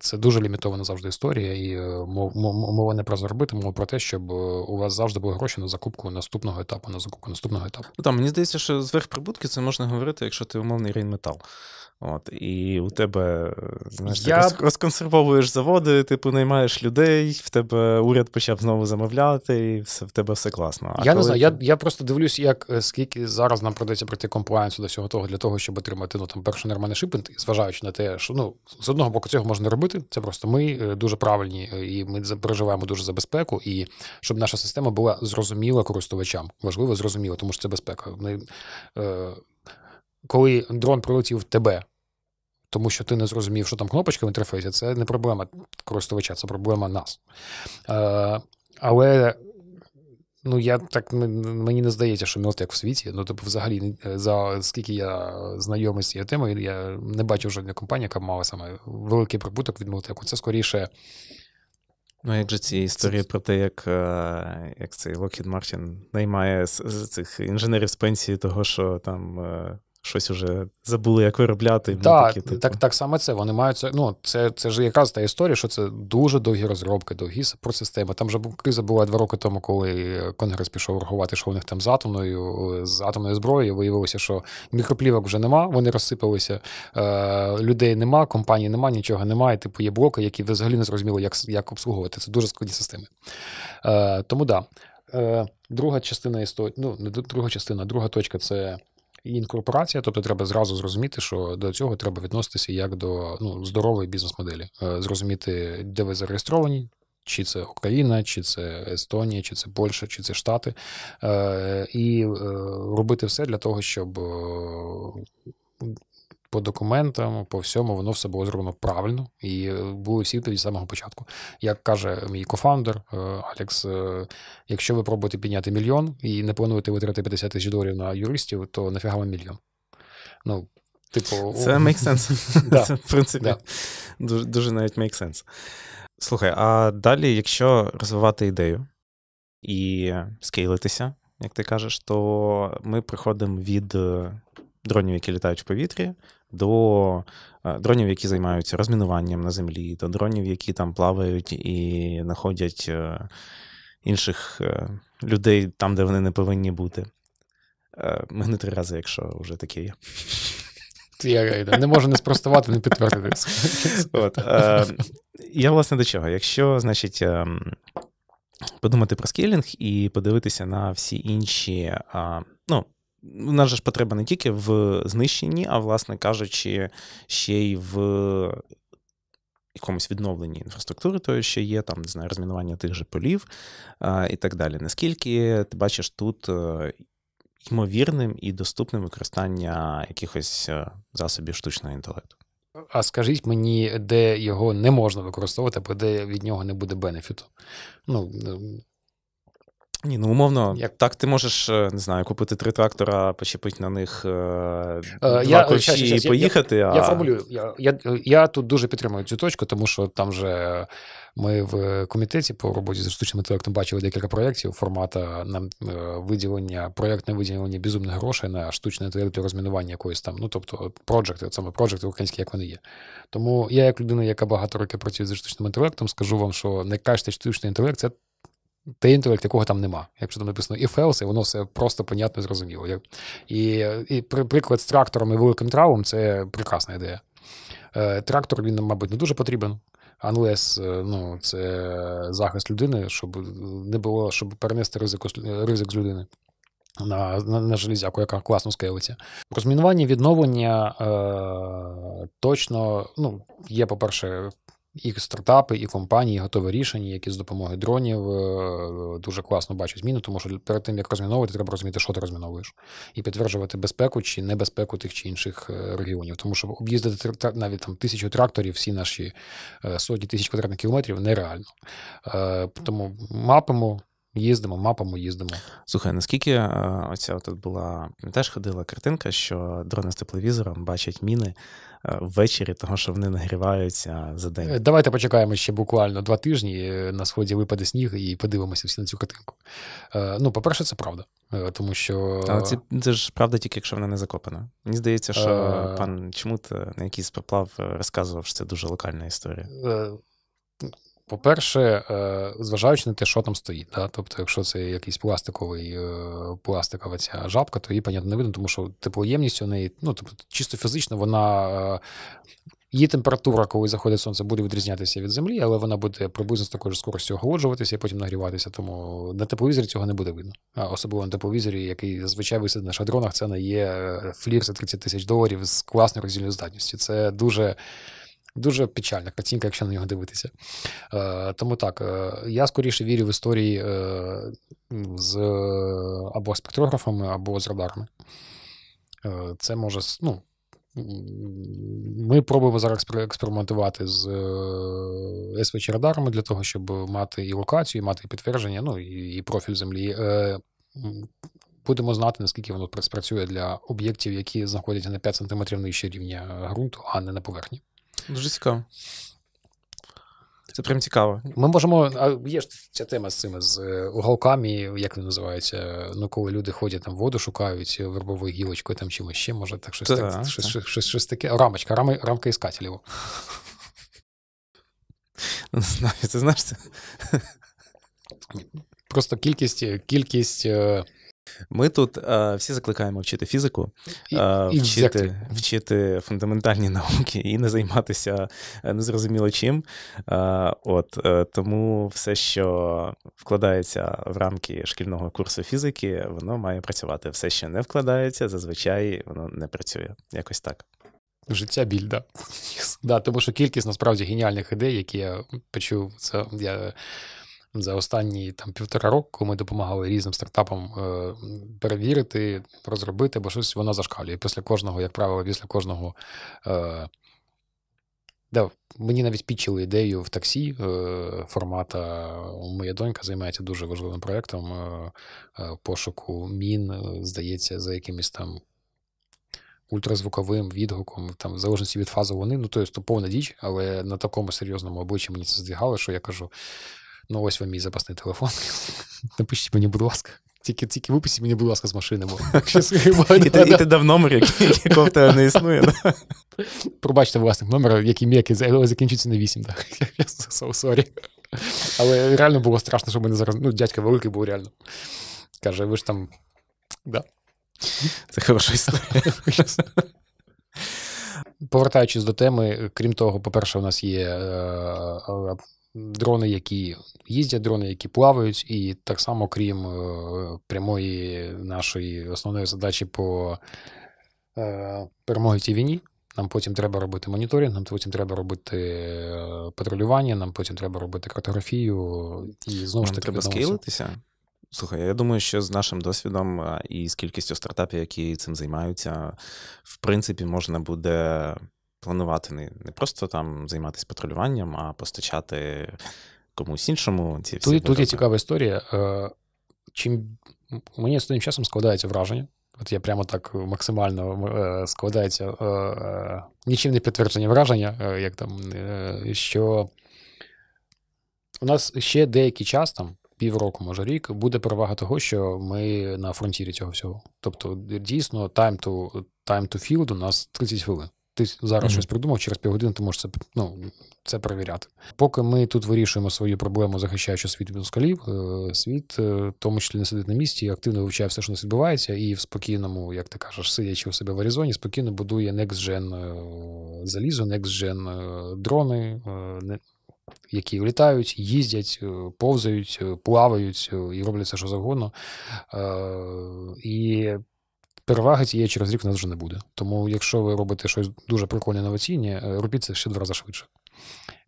Це э, дуже лімітована завжди історія, і е, мова не про заробити, мова про те, щоб е, у вас завжди були гроші на закупку наступного етапу, на закупку наступного етапу. Ну, там, мені здається, що зверхприбутки це можна говорити, якщо ти умовний рейнметал. От, І у тебе е, знаєш, Я... ти розконсервовуєш заводи, типу наймаєш людей, в тебе уряд почав знову замовляти, і все в тебе все класно. А Я коли... не знаю. Я я просто дивлюсь, як скільки зараз нам придеться пройти комплаєнсу до всього того для того, щоб отримати ну, там перший нормальний шип контент, зважаючи на те, що ну з одного боку цього можна робити. Це просто ми е, дуже правильні е, і ми переживаємо дуже за безпеку, і щоб наша система була зрозуміла користувачам. Важливо зрозуміла, тому що це безпека. Е, коли дрон прилетів в тебе. Тому що ти не зрозумів, що там кнопочка в інтерфейсі, це не проблема користувача, це проблема нас. Е, Але Ну, я так мені не здається, що мілт як в світі. Ну, тобто, взагалі, е, за скільки я знайомий з цією темою, я не бачив жодної компанії, яка мала саме великий прибуток від мілтеку. Це скоріше. Ну, як же ці історії це... про те, як е, як цей Локхід Мартін наймає цих інженерів з пенсії, того, що там е, щось уже забули, як виробляти. Так, такі, типу. так так саме це. Вони мають це. Ну, це це ж якраз та історія, що це дуже довгі розробки, довгі процесистеми. Там вже криза була два роки тому, коли Конгрес пішов рахувати, що у них там з атомною, з атомною зброєю. Виявилося, що мікроплівок вже нема, вони розсипалися, е, людей нема, компаній нема, нічого немає. Типу є блоки, які взагалі не зрозуміли, як як обслуговувати. Це дуже складні системи. Е, тому да. Е, друга частина історії, ну не друга частина, друга точка це і інкорпорація, тобто треба зразу зрозуміти, що до цього треба відноситися як до ну, здорової бізнес-моделі, е, зрозуміти, де ви зареєстровані. Чи це Україна, чи це Естонія, чи це Польща, чи це Штати, е, і е, робити все для того, щоб по документам, по всьому, воно все було зроблено правильно і е, були всі тоді з самого початку. Як каже мій кофаундер е, Алекс, е, якщо ви пробуєте підняти мільйон і не плануєте витрати 50 тисяч доларів на юристів, то нафіга вам мільйон. Ну, типу, це make sense. да. Це, в принципі, да. дуже, дуже навіть make sense. Слухай, а далі, якщо розвивати ідею і скейлитися, як ти кажеш, то ми приходимо від дронів, які літають в повітрі, до е, дронів, які займаються розмінуванням на землі, до дронів, які там плавають і знаходять е, інших е, людей там, де вони не повинні бути. Мене три рази, якщо вже таке є. Я не можу не спростувати, не підтвердити. От, Я, власне, до чого? Якщо, значить, ем, подумати про скейлінг і подивитися на всі інші, ну, Наша ж потреба не тільки в знищенні, а, власне кажучи, ще й в якомусь відновленні інфраструктури, то що є, там, не знаю, розмінування тих же полів а, і так далі. Наскільки ти бачиш тут е, ймовірним і доступним використання якихось е, засобів штучного інтелекту? А скажіть мені, де його не можна використовувати, або де від нього не буде бенефіту. Ну, ні, ну умовно, Як... так ти можеш, е, не знаю, купити три трактора, почепити на них е, е, два я, ключі і поїхати. Я, а... я формулюю. Я, я я, тут дуже підтримую цю точку, тому що там вже ми в комітеті по роботі з штучним інтелектом бачили декілька проєктів формата нам виділення, проєктне виділення безумних грошей на штучне інтелект і розмінування якоїсь там. Ну, тобто, проджекти, саме проджекти українські, як вони є. Тому я, як людина, яка багато років працює з штучним інтелектом, скажу вам, що найкращий штучний інтелект це інтелект, якого там нема. Якщо там написано і Фелси, воно все просто понятно і зрозуміло. І приклад з трактором і великим травом це прекрасна ідея. Е, трактор, він мабуть, не дуже потрібен, анлес ну, це захист людини, щоб не було, щоб перенести ризик, ризик з людини. На на, на железяку, яка класно скейлиться. Розмінування відновлення е, точно ну, є, по-перше, і стартапи, і компанії готові рішення, які з допомогою дронів е, дуже класно бачать зміну, тому що перед тим як розміновувати, треба розуміти, що ти розміновуєш, і підтверджувати безпеку чи небезпеку тих чи інших е, регіонів. Тому що об'їздити навіть там тисячу тракторів, всі наші е, сотні тисяч квадратних кілометрів нереально. Тому мапимо. Їздимо, мапамо, їздимо. Слухай, наскільки оця тут була, теж ходила картинка, що дрони з тепловізором бачать міни, Е, ввечері, тому що вони нагріваються за день. Е, давайте почекаємо ще буквально два тижні. Е, на сході випаде сніг і подивимося всі на цю картинку. Ну, по-перше, це правда. Тому що. Але це, це ж правда, тільки якщо вона не закопана. Мені здається, що пан Чмут на якийсь поплав розказував, що це дуже локальна історія. По-перше, е, зважаючи на те, що там стоїть, да? тобто, якщо це якийсь пластиковий е, пластикова ця жабка, то її, понятно, не видно, тому що теплоємність у неї, ну тобто, чисто фізично, вона е, її температура, коли заходить сонце, буде відрізнятися від землі, але вона буде приблизно з такою ж скоростю охолоджуватися і потім нагріватися. Тому на тепловізорі цього не буде видно. Особливо на тепловізорі, який зазвичай висить на шадронах, це не є флір за 30 тисяч доларів з класною роздільною здатністю. Це дуже. Дуже печальна картинка, якщо на нього дивитися. Е, Тому так, е, я скоріше вірю в історії е, з е, або спектрографами, або з радарами. Е, Це може. ну, Ми пробуємо зараз експериментувати з е, СВЧ радарами для того, щоб мати і локацію, і мати і підтвердження, ну і, і профіль землі. Е, Будемо знати, наскільки воно спрацює для об'єктів, які знаходяться на 5 см нижче рівня ґрунту, а не на поверхні. Дуже цікаво. Це прям цікаво. Ми можемо. А є ж ця тема з цими з е, уголками, як вони називаються. Ну, коли люди ходять там воду, шукають е, вербовою гілочкою там чимось ще, може, так щось, так, так, щось, так. щось, щось, щось таке. Рамочка, рами, рамка іскателів. Не ти знаєш це? Просто кількість кількість. Е, ми тут а, э, всі закликаємо вчити фізику, а, э, вчити вчити фундаментальні науки і не займатися э, незрозуміло чим. А, от Тому все, що вкладається в рамки шкільного курсу фізики, воно має працювати. Все, що не вкладається, зазвичай воно не працює. Якось так. Життя біль, да. да. Тому що кількість насправді геніальних ідей, які я почув, це я за останні там півтора року, ми допомагали різним стартапам е, перевірити, розробити, бо щось вона зашкалює. Після кожного, як правило, після кожного. Е, да, мені навіть пічили ідею в таксі е, формата. Моя донька займається дуже важливим проєктом пошуку мін, здається, за якимось там ультразвуковим відгуком, там, в залежності від фази вони, ну то є то повна діч, але на такому серйозному обличчі мені це здвігало, що я кажу: Ну, ось вам мій запасний телефон. Напишіть мені, будь ласка. Тільки тільки випустіть мені, будь ласка, з машини. І ти і ти дав номер, якого в тебе не існує. Пробачте власник номер, який м'який закінчиться на 8. так. So sorry. Але реально було страшно, що мене зараз. Ну, дядька великий був реально. Каже, ви ж там. Да. Це хороша історія. Повертаючись до теми, крім того, по-перше, у нас є е, е, дрони, які їздять, дрони, які плавають, і так само, крім е, прямої нашої основної задачі по е, перемоги в цій війні. Нам потім треба робити моніторинг, нам потім треба робити е, патрулювання, нам потім треба робити картографію і знову ж таки треба скейлитися. Слухай, я думаю, що з нашим досвідом і з кількістю стартапів, які цим займаються, в принципі, можна буде планувати не, не просто там займатися патрулюванням, а постачати комусь іншому. ці Тут вироби. тут є цікава історія. Е, чим мені останнім часом складається враження. От я прямо так максимально е, складається е, нічим не підтвердження враження, як там, що у нас ще деякий час, там, півроку, може рік, буде перевага того, що ми на фронтірі цього всього. Тобто, дійсно, time to time to field у нас 30 хвилин. Ти зараз mm-hmm. щось придумав, через півгодини ти можеш це ну, це перевіряти. Поки ми тут вирішуємо свою проблему, захищаючи світ від москалів, е, світ е, в тому числі не сидить на місці, активно вивчає все, що нас відбувається, і в спокійному, як ти кажеш, сидячи у себе в Аризоні, спокійно будує next-gen е, залізо, next-gen дрони, які літають, їздять, повзають, плавають і роблять все, що завгодно. І переваги цієї через рік в нас вже не буде. Тому, якщо ви робите щось дуже прикольне інноваційне, е, робіть це ще два рази швидше.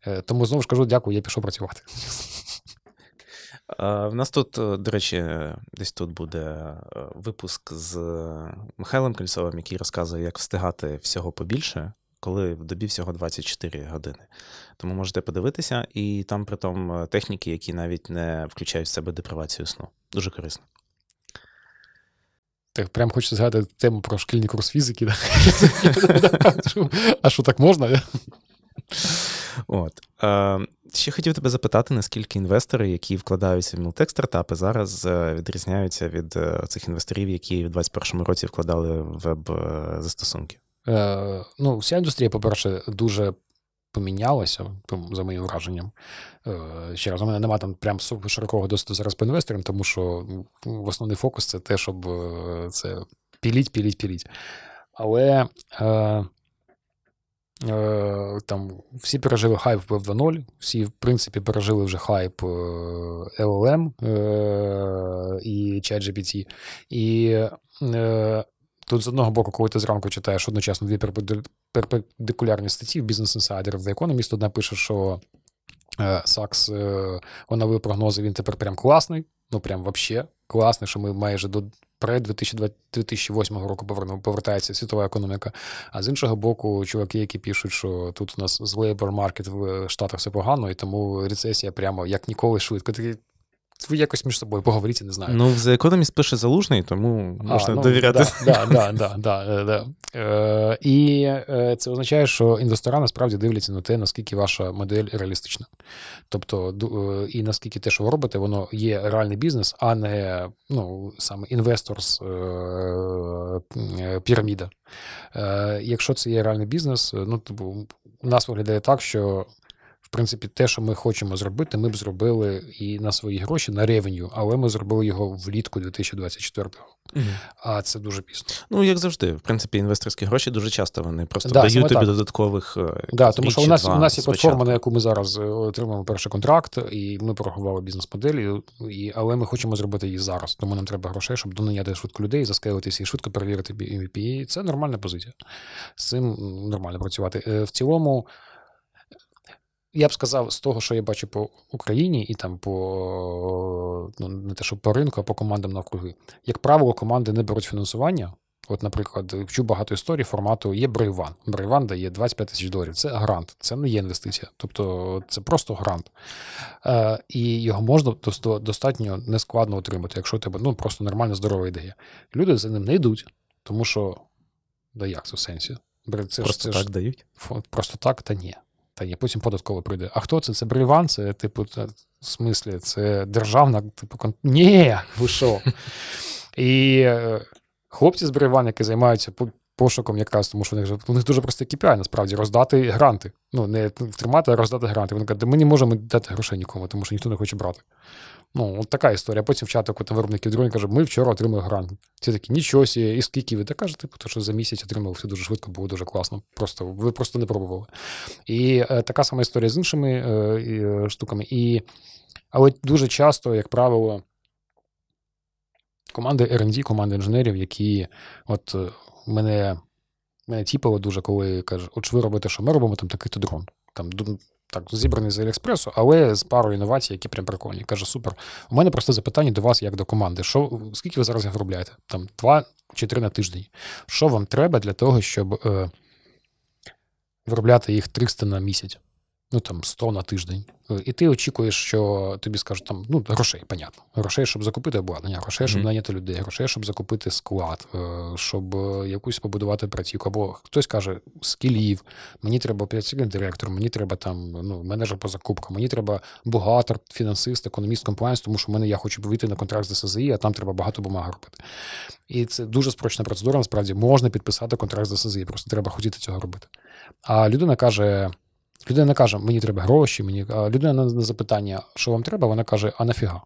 Е, тому знову ж кажу, дякую, я пішов працювати. В нас тут, е, до речі, десь тут буде випуск з Михайлом Кольцовим, який розказує, як встигати всього побільше, коли в добі всього 24 години. Тому можете подивитися, і там, притом, техніки, які навіть не включають в себе депривацію сну. Дуже корисно. Так прям хочеться згадати тему про шкільний курс фізики. Да? А що так можна? От. Ще хотів тебе запитати, наскільки інвестори, які вкладаються в мілтек стартапи, зараз е, відрізняються від е, цих інвесторів, які в 2021 році вкладали в веб-застосунки? Е, ну, вся індустрія, по-перше, дуже помінялося, за моїм враженням. Е, ще раз, у мене немає там прям широкого доступу зараз по інвесторам, тому що в основний фокус це те, щоб е, це піліть, піліть, піліть. Але е, е, там всі пережили хайп в 2.0, всі, в принципі, пережили вже хайп е, LLM е, і ChatGPT. І е, Тут з одного боку, коли ти зранку читаєш одночасно дві перпендикулярні статті в Бізнес-інсайдер в The Economist, одна пише, що е, Сакс е, оновив прогнози, він тепер прям класний, ну прям вообще класний, що ми майже до. Перед 2008 року повертається світова економіка. А з іншого боку, чуваки, які пишуть, що тут у нас з лейбор маркет в Штатах все погано, і тому рецесія прямо як ніколи швидко ви якось між собою поговоріть, не знаю. Ну, в The Economist пише залужний, тому можна а, ну, довіряти. Да, да, да, да, да, Е, е І е, це означає, що інвестора насправді дивляться на те, наскільки ваша модель реалістична. Тобто, е, і наскільки те, що ви робите, воно є реальний бізнес, а не ну, саме інвесторс піраміда. Якщо це є реальний бізнес, ну, типу, у нас виглядає так, що принципі, те, що ми хочемо зробити, ми б зробили і на свої гроші на ревеню, але ми зробили його влітку 2024-го. Угу. А це дуже пізно. Ну як завжди, в принципі, інвесторські гроші дуже часто вони просто да, дають тобі так. додаткових е, Да, тому що у нас у нас є платформа, на яку ми зараз е, отримаємо перший контракт, і ми порахували бізнес-моделі, і але ми хочемо зробити її зараз. Тому нам треба грошей, щоб донаняти швидко людей, заскейлитися і швидко перевірити MVP. Це нормальна позиція. З цим нормально працювати е, в цілому я б сказав, з того, що я бачу по Україні, і там по ну, не те, що по ринку, а по командам навкруги, як правило, команди не беруть фінансування. От, наприклад, вчу багато історій формату є Брейван. Брейван дає 25 тисяч доларів. Це грант, це не є інвестиція, тобто це просто грант. Е, І його можна достатньо нескладно отримати, якщо у тебе ну, просто нормальна здорова ідея. Люди за ним не йдуть, тому що да як це в сенсі? Це просто ж, це так ж, дають? Просто так та ні стає, потім податково пройде. А хто це? Це Брильван? Це, типу, в смислі, це державна, типу, кон... Ні, ви що? І е, хлопці з Брильван, які займаються пошуком, якраз, тому що у них же у них дуже просто KPI, насправді роздати гранти. Ну, не втримати, а роздати гранти. Вони кажуть, ми не можемо дати грошей нікому, тому що ніхто не хоче брати. Ну, от така історія. Потім в чатику там виробників дронів каже, ми вчора отримали грант. Ці такі, нічого сі, і скільки ви так кажете, типу, то що за місяць отримали, все дуже швидко, було дуже класно. Просто ви просто не пробували. І е, така сама історія з іншими е, е, штуками. І, Але дуже часто, як правило, команди R&D, команди інженерів, які от е, мене мене тіпало дуже, коли кажуть, от ви робите, що ми робимо, там такий-то дрон. Там так, зібраний з Аліекспресу, але з парою інновацій, які прям прикольні. Каже, супер. У мене просто запитання до вас, як до команди. Що, Скільки ви зараз виробляєте? Там два чи три на тиждень. Що вам треба для того, щоб е, виробляти їх 300 на місяць? ну там 100 на тиждень, е, і ти очікуєш, що тобі скажуть там ну грошей, понятно, грошей, щоб закупити обладнання, грошей, щоб mm-hmm. наняти людей, грошей, щоб закупити склад, е, щоб е, якусь побудувати працівку. Або хтось каже скілів, мені треба операційний директор, мені треба там ну менеджер по закупкам, мені треба бухгалтер, фінансист, економіст, комплайнс, тому що в мене я хочу вийти на контракт з СЗІ, а там треба багато бумаг робити. І це дуже спрочна процедура. Насправді можна підписати контракт з СЗІ, просто треба хотіти цього робити. А людина каже. Людина каже, мені треба гроші, мені. людина на запитання, що вам треба, вона каже, а нафіга?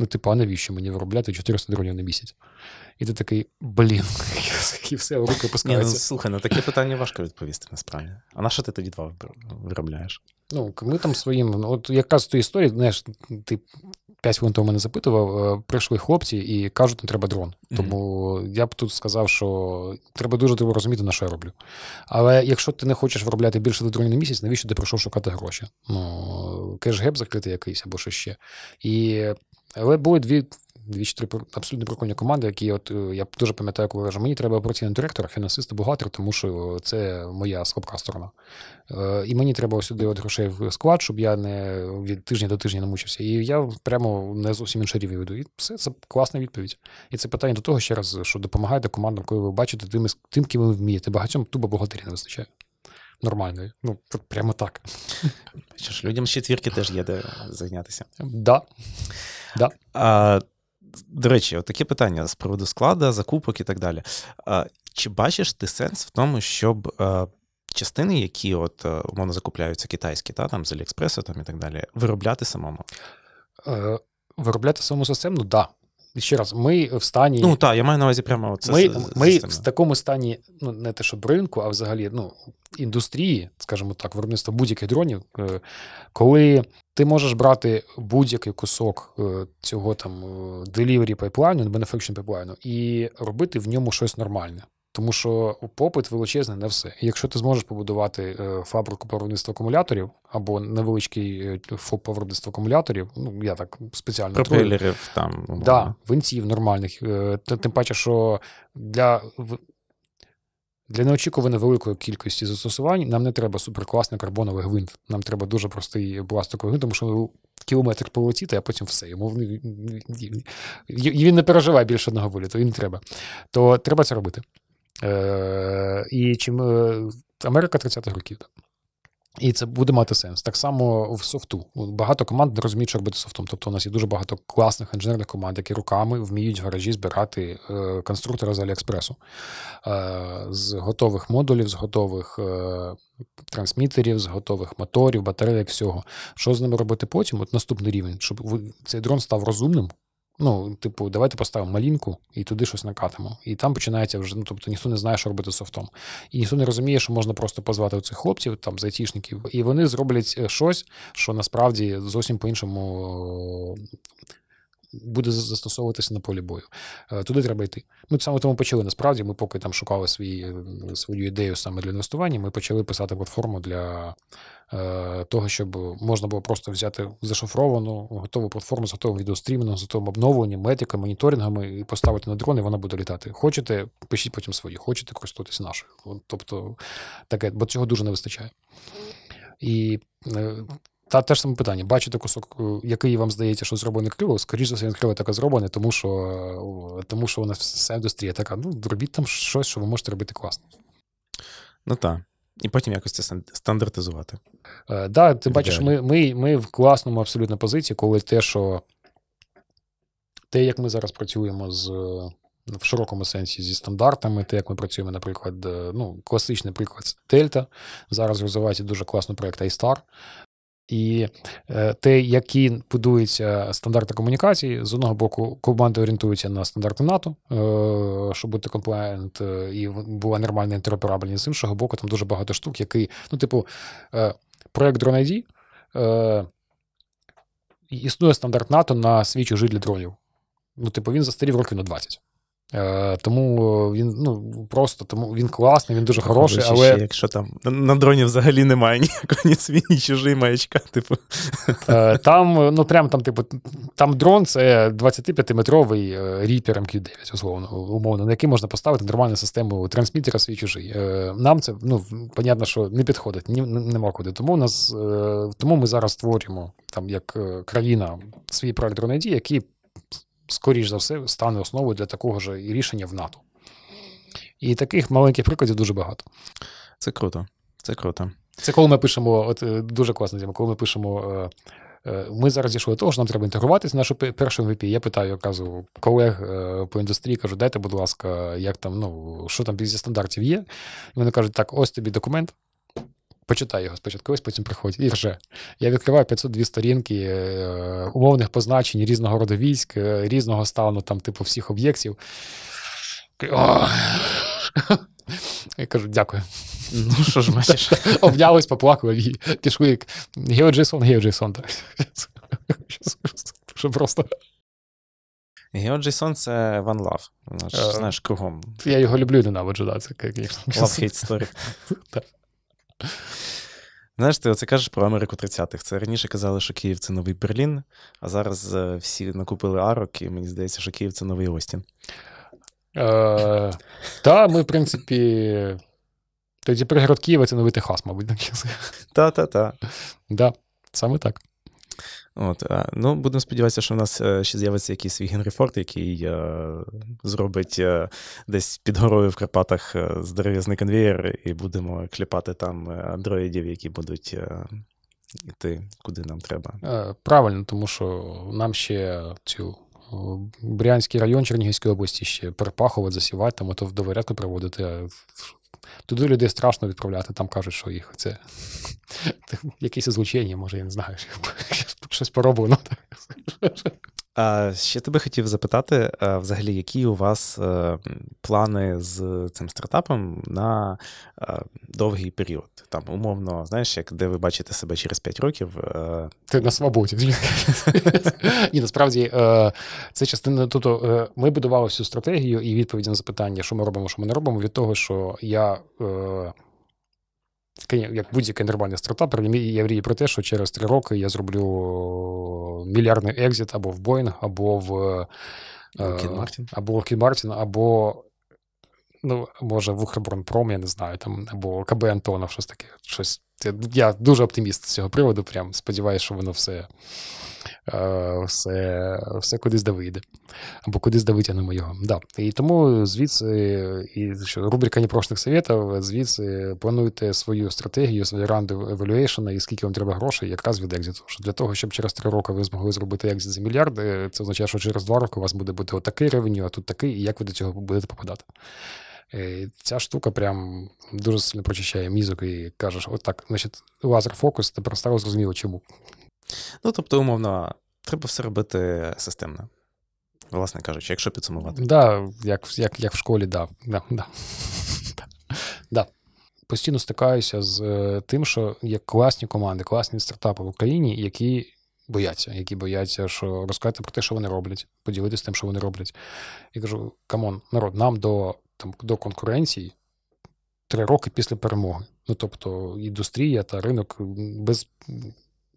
Ну, типу, а навіщо мені виробляти 400 дронів на місяць? І ти такий, блін, і все руки пускаються. Ні, ну, Слухай, на ну, таке питання важко відповісти насправді. А на що ти тоді два виробляєш? Ну, ми там своїм, ну, от якраз ту історії, знаєш, ти П'ять хвилин тому мене запитував, е, прийшли хлопці і кажуть, не треба дрон. Тому я б тут сказав, що треба дуже треба розуміти, на що я роблю. Але якщо ти не хочеш виробляти більше дронів на місяць, навіщо ти прийшов шукати гроші? Ну, кешгеп закритий якийсь або що ще. І... Але були дві дві чотири три абсолютно прикольні команди, які от е, я дуже пам'ятаю, коли кажу, мені треба операційний директор, фінансист, бухгалтер, тому що це моя слабка сторона. Е, і мені треба сюди от грошей в склад, щоб я не від тижня до тижня намучився. І я прямо не зовсім інший рівень веду. І все це класна відповідь. І це питання до того ще раз, що допомагаєте командам, коли ви бачите тим, тим ким ви вмієте. Багатьом туба бухгалтерів не вистачає. Нормально, ну прямо так. Що ж, людям з четвірки теж є де зайнятися. Да. да. А, до речі, от таке питання з приводу складу, закупок і так далі. Чи бачиш ти сенс в тому, щоб е, частини, які от е, умовно закупляються китайські, та там з Аліекспресу там і так далі, виробляти самому? Е, виробляти саму систему, так. Да ще раз, ми в стані. Ну так, я маю на увазі прямо це. Ми ми в такому стані, ну не те, щоб ринку, а взагалі ну, індустрії, скажімо так, виробництва будь-яких дронів, е, коли ти можеш брати будь-який кусок е, цього там е, delivery пайплайну, manufacturing пайплайну, і робити в ньому щось нормальне. Тому що попит величезний на все. Якщо ти зможеш побудувати фабрику по акумуляторів або невеличкий ФОП по виробництву акумуляторів, ну я так спеціально Пропелерів там Да, винців нормальних, тим паче, що для для неочікувано великої кількості застосувань нам не треба суперкласний карбоновий гвинт. Нам треба дуже простий пластиковий гвинт, тому що кілометр полетіти, а потім все. Йому він, він не переживає більше одного виліту, він треба. То треба це робити. Е, і чим е, Америка 30-х років. І це буде мати сенс. Так само в софту. Ну, багато команд не розуміють, що робити софтом. Тобто у нас є дуже багато класних інженерних команд, які руками вміють в гаражі збирати е, конструктора з Аліекспресу, з готових модулів, з готових трансмітерів, з готових моторів, батарей, всього. Що з ними робити потім? От наступний рівень, щоб цей дрон став розумним, Ну, типу, давайте поставимо малінку і туди щось накатимо. І там починається вже, ну тобто ніхто не знає, що робити з софтом. І ніхто не розуміє, що можна просто позвати цих хлопців, там зайтішників, і вони зроблять е, щось, що насправді зовсім по-іншому буде застосовуватися на полі бою. Е, туди треба йти. Ми саме тому почали насправді. Ми поки там шукали свій, е, свою ідею саме для інвестування. Ми почали писати платформу для е, того, щоб можна було просто взяти зашифровану готову платформу з готовим відеострімінгом, з готовим обновленням, метиками, моніторингами і поставити на дрон, і вона буде літати. Хочете, пишіть потім свої, хочете користуйтесь нашою. Тобто таке, бо цього дуже не вистачає. І та те ж саме питання. Бачите кусок, е, який вам здається, що зроблений криво, скоріш за все, він криво так зроблений, тому що е, тому що у нас вся індустрія така. Ну, робіть там щось, що ви можете робити класно. Ну так. І потім якось це стандартизувати. Так, е, да, ти бачиш, ми ми, ми в класному абсолютно позиції, коли те, що те, як ми зараз працюємо з ну, в широкому сенсі зі стандартами, те, як ми працюємо, наприклад, ну, класичний приклад Дельта. Зараз розвивається дуже класний проект iStar, і е, те, які будуються стандарти комунікації, з одного боку, команди орієнтуються на стандарти НАТО, е, щоб бути комплаєнт, е, і була нормальна інтероперабельність. З іншого боку, там дуже багато штук, які, ну, типу, проект DroneID, Існує стандарт НАТО на свій чужий для дронів. Ну, типу, він застарів років на 20. Е, тому е, він ну просто тому він класний, він дуже хороший. але... Ще, якщо там на дроні взагалі немає ніякого ні свій, ні чужий маячка, типу. Е, там, ну прям там, типу, там дрон це 25-метровий Reaper MQ9, условно, умовно, на який можна поставити нормальну систему трансмітера свій чужий. Нам це ну, понятно, що не підходить, ні, нема куди. Тому нас, тому ми зараз створюємо там як країна свій проект дронеді, який скоріш за все, стане основою для такого ж і рішення в НАТО. І таких маленьких прикладів дуже багато. Це круто. Це круто. Це коли ми пишемо, от е, дуже класно, коли ми пишемо. Е, е, ми зараз зійшли до того, що нам треба інтегруватися в нашу першу MVP. Я питаю, кажу колег по індустрії, кажу, дайте, будь ласка, як там, ну що там зі стандартів є. І вони кажуть, так, ось тобі документ, почитай його спочатку, ось потім приходь. І вже. Я відкриваю 502 сторінки е, умовних позначень різного роду військ, е, різного стану, там, типу, всіх об'єктів. Я кажу, дякую. Ну, що ж бачиш? Обнялись, поплакали і пішли як Геоджейсон, Геоджейсон. Що просто. Геоджейсон це One Love. Знаєш, е, знаєш кругом. Я його люблю і ненавиджу, да, це як Love Hate Story. Знаєш, ти оце кажеш про Америку 30-х. Це раніше казали, що Київ це новий Берлін, а зараз е, всі накупили арок, і мені здається, що Київ це новий Остін. Е, Та, ми, в принципі, тоді пригород Києва це новий Техас, мабуть, так. Та-та-та. Да, Саме так. От, ну, Будемо сподіватися, що в нас е, ще з'явиться якийсь свій Генрі Форд, який е, зробить е, десь під горою в Карпатах здоров'язний конвієр, і будемо кліпати там андроїдів, які будуть йти куди нам треба. Правильно, тому що нам ще цю. Брянський район Чернігівської області ще перепахувати, засівати, там ото в проводити. Туди людей страшно відправляти, там кажуть, що їх це якесь злучення, може, я не знаю. що щось пороблено. Ну, а Ще тебе хотів запитати, взагалі, які у вас е, плани з цим стартапом на е, довгий період? Там, умовно, знаєш, як де ви бачите себе через 5 років? Е, Ти на свободі. Ні, насправді це частина. Тобто ми будували всю стратегію і відповіді на запитання, що ми робимо, що ми не робимо, від того, що я як будь-який нормальний стартап, я мрію про те, що через три роки я зроблю е, мільярдний екзит або в Boeing, або в Мартін, е, е, або Мартін, або ну, може, в Укрбронпром, я не знаю, там, або КБ Антонов, щось таке. щось. Я дуже оптиміст з цього приводу. Прям сподіваюся, що воно все Е, все все кудись да вийде. Або кудись да витягнемо його. Да. І тому звідси, і що рубрика непрошних совєтів, звідси плануйте свою стратегію, свої ранди евалюейшена і скільки вам треба грошей, якраз від екзиту. Що Для того, щоб через три роки ви змогли зробити екзит за мільярд, е, це означає, що через два роки у вас буде бути отакий ревеню, а тут такий, і як ви до цього будете попадати. Е, ця штука прям дуже сильно прочищає мізок і кажеш, отак, значить, лазер фокус, тепер стало зрозуміло, чому. Ну, тобто, умовно, треба все робити системно. Власне кажучи, якщо підсумувати. Да, як як, як в школі, да. да, да. да. Постійно стикаюся з е, тим, що є класні команди, класні стартапи в Україні, які бояться, які бояться, що розказати про те, що вони роблять, поділитися тим, що вони роблять. І кажу: камон, народ, нам до там, до конкуренції три роки після перемоги. Ну тобто, індустрія та ринок без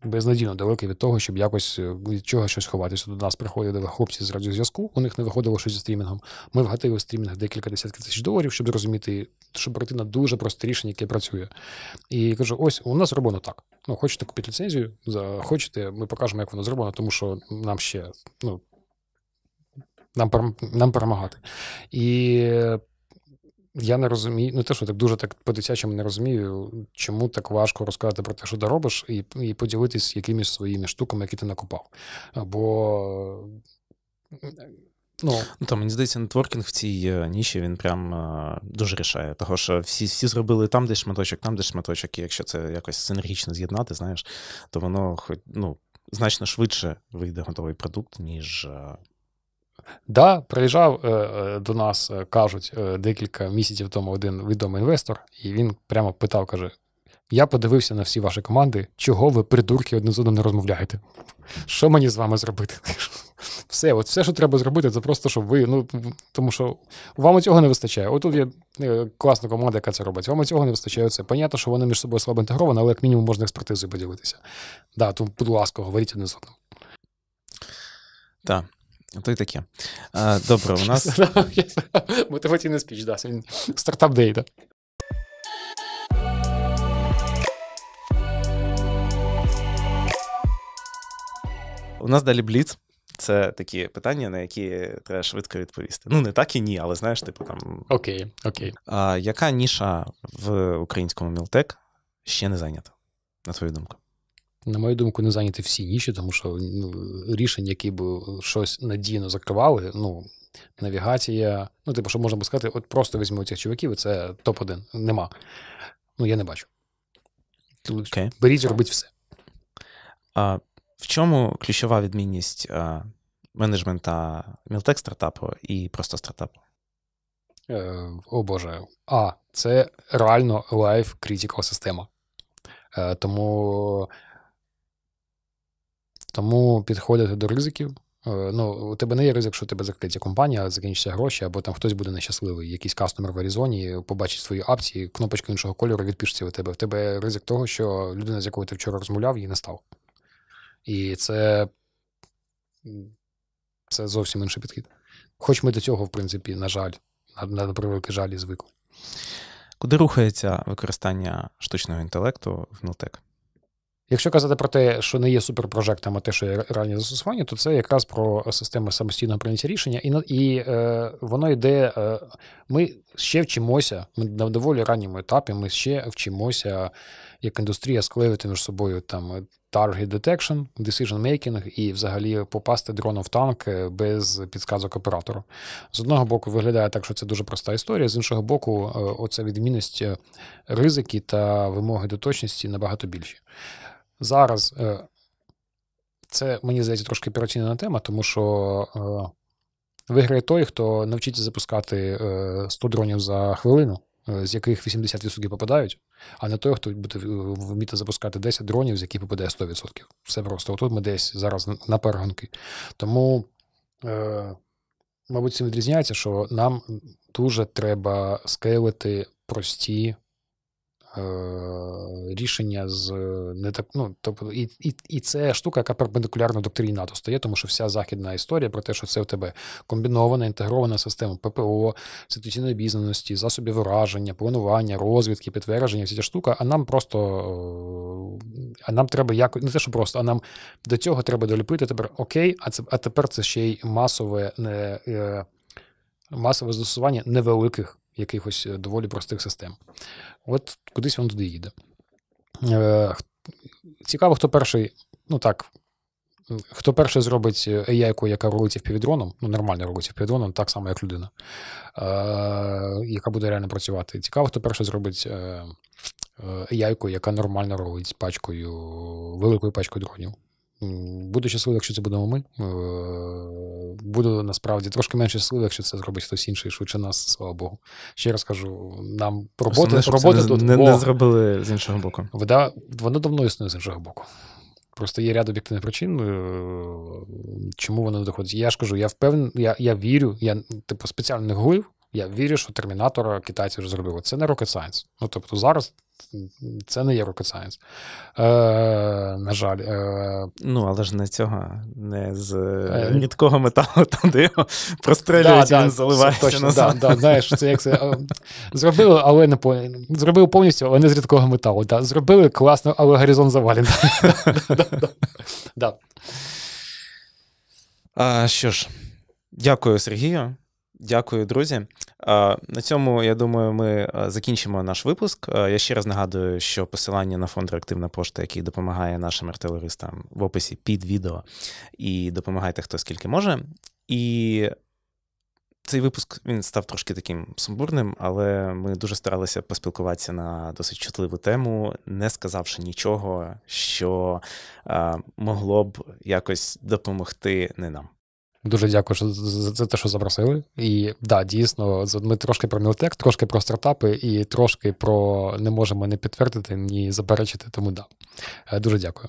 безнадійно далекий від того, щоб якось е, від чого щось ховатися. До нас приходили хлопці з радіозв'язку, у них не виходило щось зі стрімінгом. Ми вгатили стрімінг декілька десятків тисяч доларів, щоб зрозуміти, щоб пройти на дуже просте рішення, яке працює. І кажу: ось у нас зроблено так. Ну, хочете купити ліцензію, хочете, ми покажемо, як воно зроблено, тому що нам ще ну. Нам нам перемагати. І е, я не розумію, ну те, що так дуже так по-дитячому не розумію, чому так важко розказати про те, що ти робиш, і і поділитись якимись своїми штуками, які ти накопав. Бо ну, ну Та, мені здається, нетворкінг в цій е, ніші він прям е, дуже рішає. Того що всі всі зробили там, де шматочок, там десь шматочок, і якщо це якось синергічно з'єднати, знаєш, то воно хоч ну. Значно швидше вийде готовий продукт, ніж е, Да, приїжджав е, е, до нас, е, кажуть, декілька місяців тому один відомий інвестор, і він прямо питав, каже: Я подивився на всі ваші команди, чого ви придурки одне з одним не розмовляєте? Що мені з вами зробити? Все, от все, що треба зробити, це просто, щоб ви. ну, Тому що вам цього не вистачає. Отут є класна команда, яка це робить. Вам цього не вистачає. Це понятно, що вони між собою слабо інтегровані, але як мінімум можна експертизою поділитися. Да, тому, будь ласка, говоріть одне з одним. Так. То й таке. Добре, у нас мотиваційний спіч, да. стартап дейта. У нас далі бліц. Це такі питання, на які треба швидко відповісти. Ну, не так і ні, але знаєш, типу там. Окей, окей. А, Яка ніша в українському мілтек ще не зайнята, на твою думку? На мою думку, не зайняті всі ніші, тому що ну, рішень, які б щось надійно закривали, ну. Навігація, ну, типу, що можна би сказати, от просто візьмемо цих чуваків, і це топ-1. Нема. Ну, я не бачу. Okay. Беріть і робіть все. А, В чому ключова відмінність а, менеджмента мілтек стартапу і просто стартапу? Е, О Боже. А, це реально live critical система. Е, Тому. Тому підходити до ризиків. Е, ну, у тебе не є ризик, що тебе закриється компанія, закінчаться гроші, або там хтось буде нещасливий, якийсь кастомер в Аризоні, побачить свої акції, кнопочка іншого кольору відпишеться у тебе. У тебе ризик того, що людина, з якою ти вчора розмовляв, її не став. І це це зовсім інший підхід. Хоч ми до цього, в принципі, на жаль, на, на превеликий жаль і звикли. Куди рухається використання штучного інтелекту в Нотек? Якщо казати про те, що не є суперпрожектами, а те, що є реальні застосування, то це якраз про системи самостійного прийняття рішення, і і е, воно йде. Е, ми ще вчимося, ми на доволі ранньому етапі, ми ще вчимося як індустрія склеювати між собою там е, target detection, decision making і взагалі попасти дроном в танк е, без підсказок оператору. З одного боку, виглядає так, що це дуже проста історія, з іншого боку, е, оця відмінність ризики та вимоги до точності набагато більші зараз е, це мені здається трошки операційна тема, тому що е, виграє той, хто навчиться запускати 100 е, дронів за хвилину, з яких 80% попадають, а не той, хто буде вміти запускати 10 дронів, з яких попадає 100%. Все просто. Отут ми десь зараз на перегонки. Тому. Мабуть, цим відрізняється, що нам дуже треба скейлити прості Е, рішення з е, не так. Ну тобто, і і, і це штука, яка перпендикулярно доктріні НАТО стає, тому що вся західна історія про те, що це в тебе комбінована інтегрована система ППО, ситуаційної обізнаності, засобів враження, планування, розвідки, підтвердження, вся ця штука. А нам просто е, а нам треба якось не те, що просто, а нам до цього треба доліпити. Тепер окей, а це а тепер це ще й масове не. Масове застосування невеликих якихось е, доволі простих систем. От кудись він туди їде. Е, цікаво, хто перший, ну так, хто перший зробить е, яйку, яка рулиться впівдроном, ну нормально рулиться впівдроном, так само, як людина, е, яка буде реально працювати. Цікаво, хто перший зробить е, AI, яка нормально робить пачкою, великою пачкою дронів. Буду щасливий, якщо це будемо ми буду насправді трошки менше щасливий, якщо це зробить хтось інший швидше нас, слава Богу. Ще раз кажу, нам роботи тут не, не зробили з іншого боку. Вода, воно давно існує з іншого боку. Просто є ряд об'єктивних причин, е, чому воно не доходить. Я ж кажу, я впевнений, я я вірю, я типу спеціально не гулив, я вірю, що термінатора китайці вже зробили. Це не rocket science. Ну тобто зараз це не є rocket science. Е, На жаль. Е, Ну, але ж не цього, не з е, ніткого е, металу, там де його прострелюють, да, і він да, заливається точно, назад. Да, да, знаєш, це як це е, зробили, але не зробили повністю, але не з рідкого металу. Да. Зробили класно, але горизонт завален. Да. А, Що ж, дякую, Сергію. Дякую, друзі. На цьому я думаю, ми закінчимо наш випуск. Я ще раз нагадую, що посилання на фонд реактивна пошта, який допомагає нашим артилеристам в описі під відео, і допомагайте хто скільки може. І цей випуск він став трошки таким сумбурним, але ми дуже старалися поспілкуватися на досить чутливу тему, не сказавши нічого, що могло б якось допомогти не нам. Дуже дякую за, за те, що запросили. І да, дійсно, ми трошки про мілтек, трошки про стартапи і трошки про не можемо не підтвердити, ні заперечити. Тому да. Е, дуже дякую.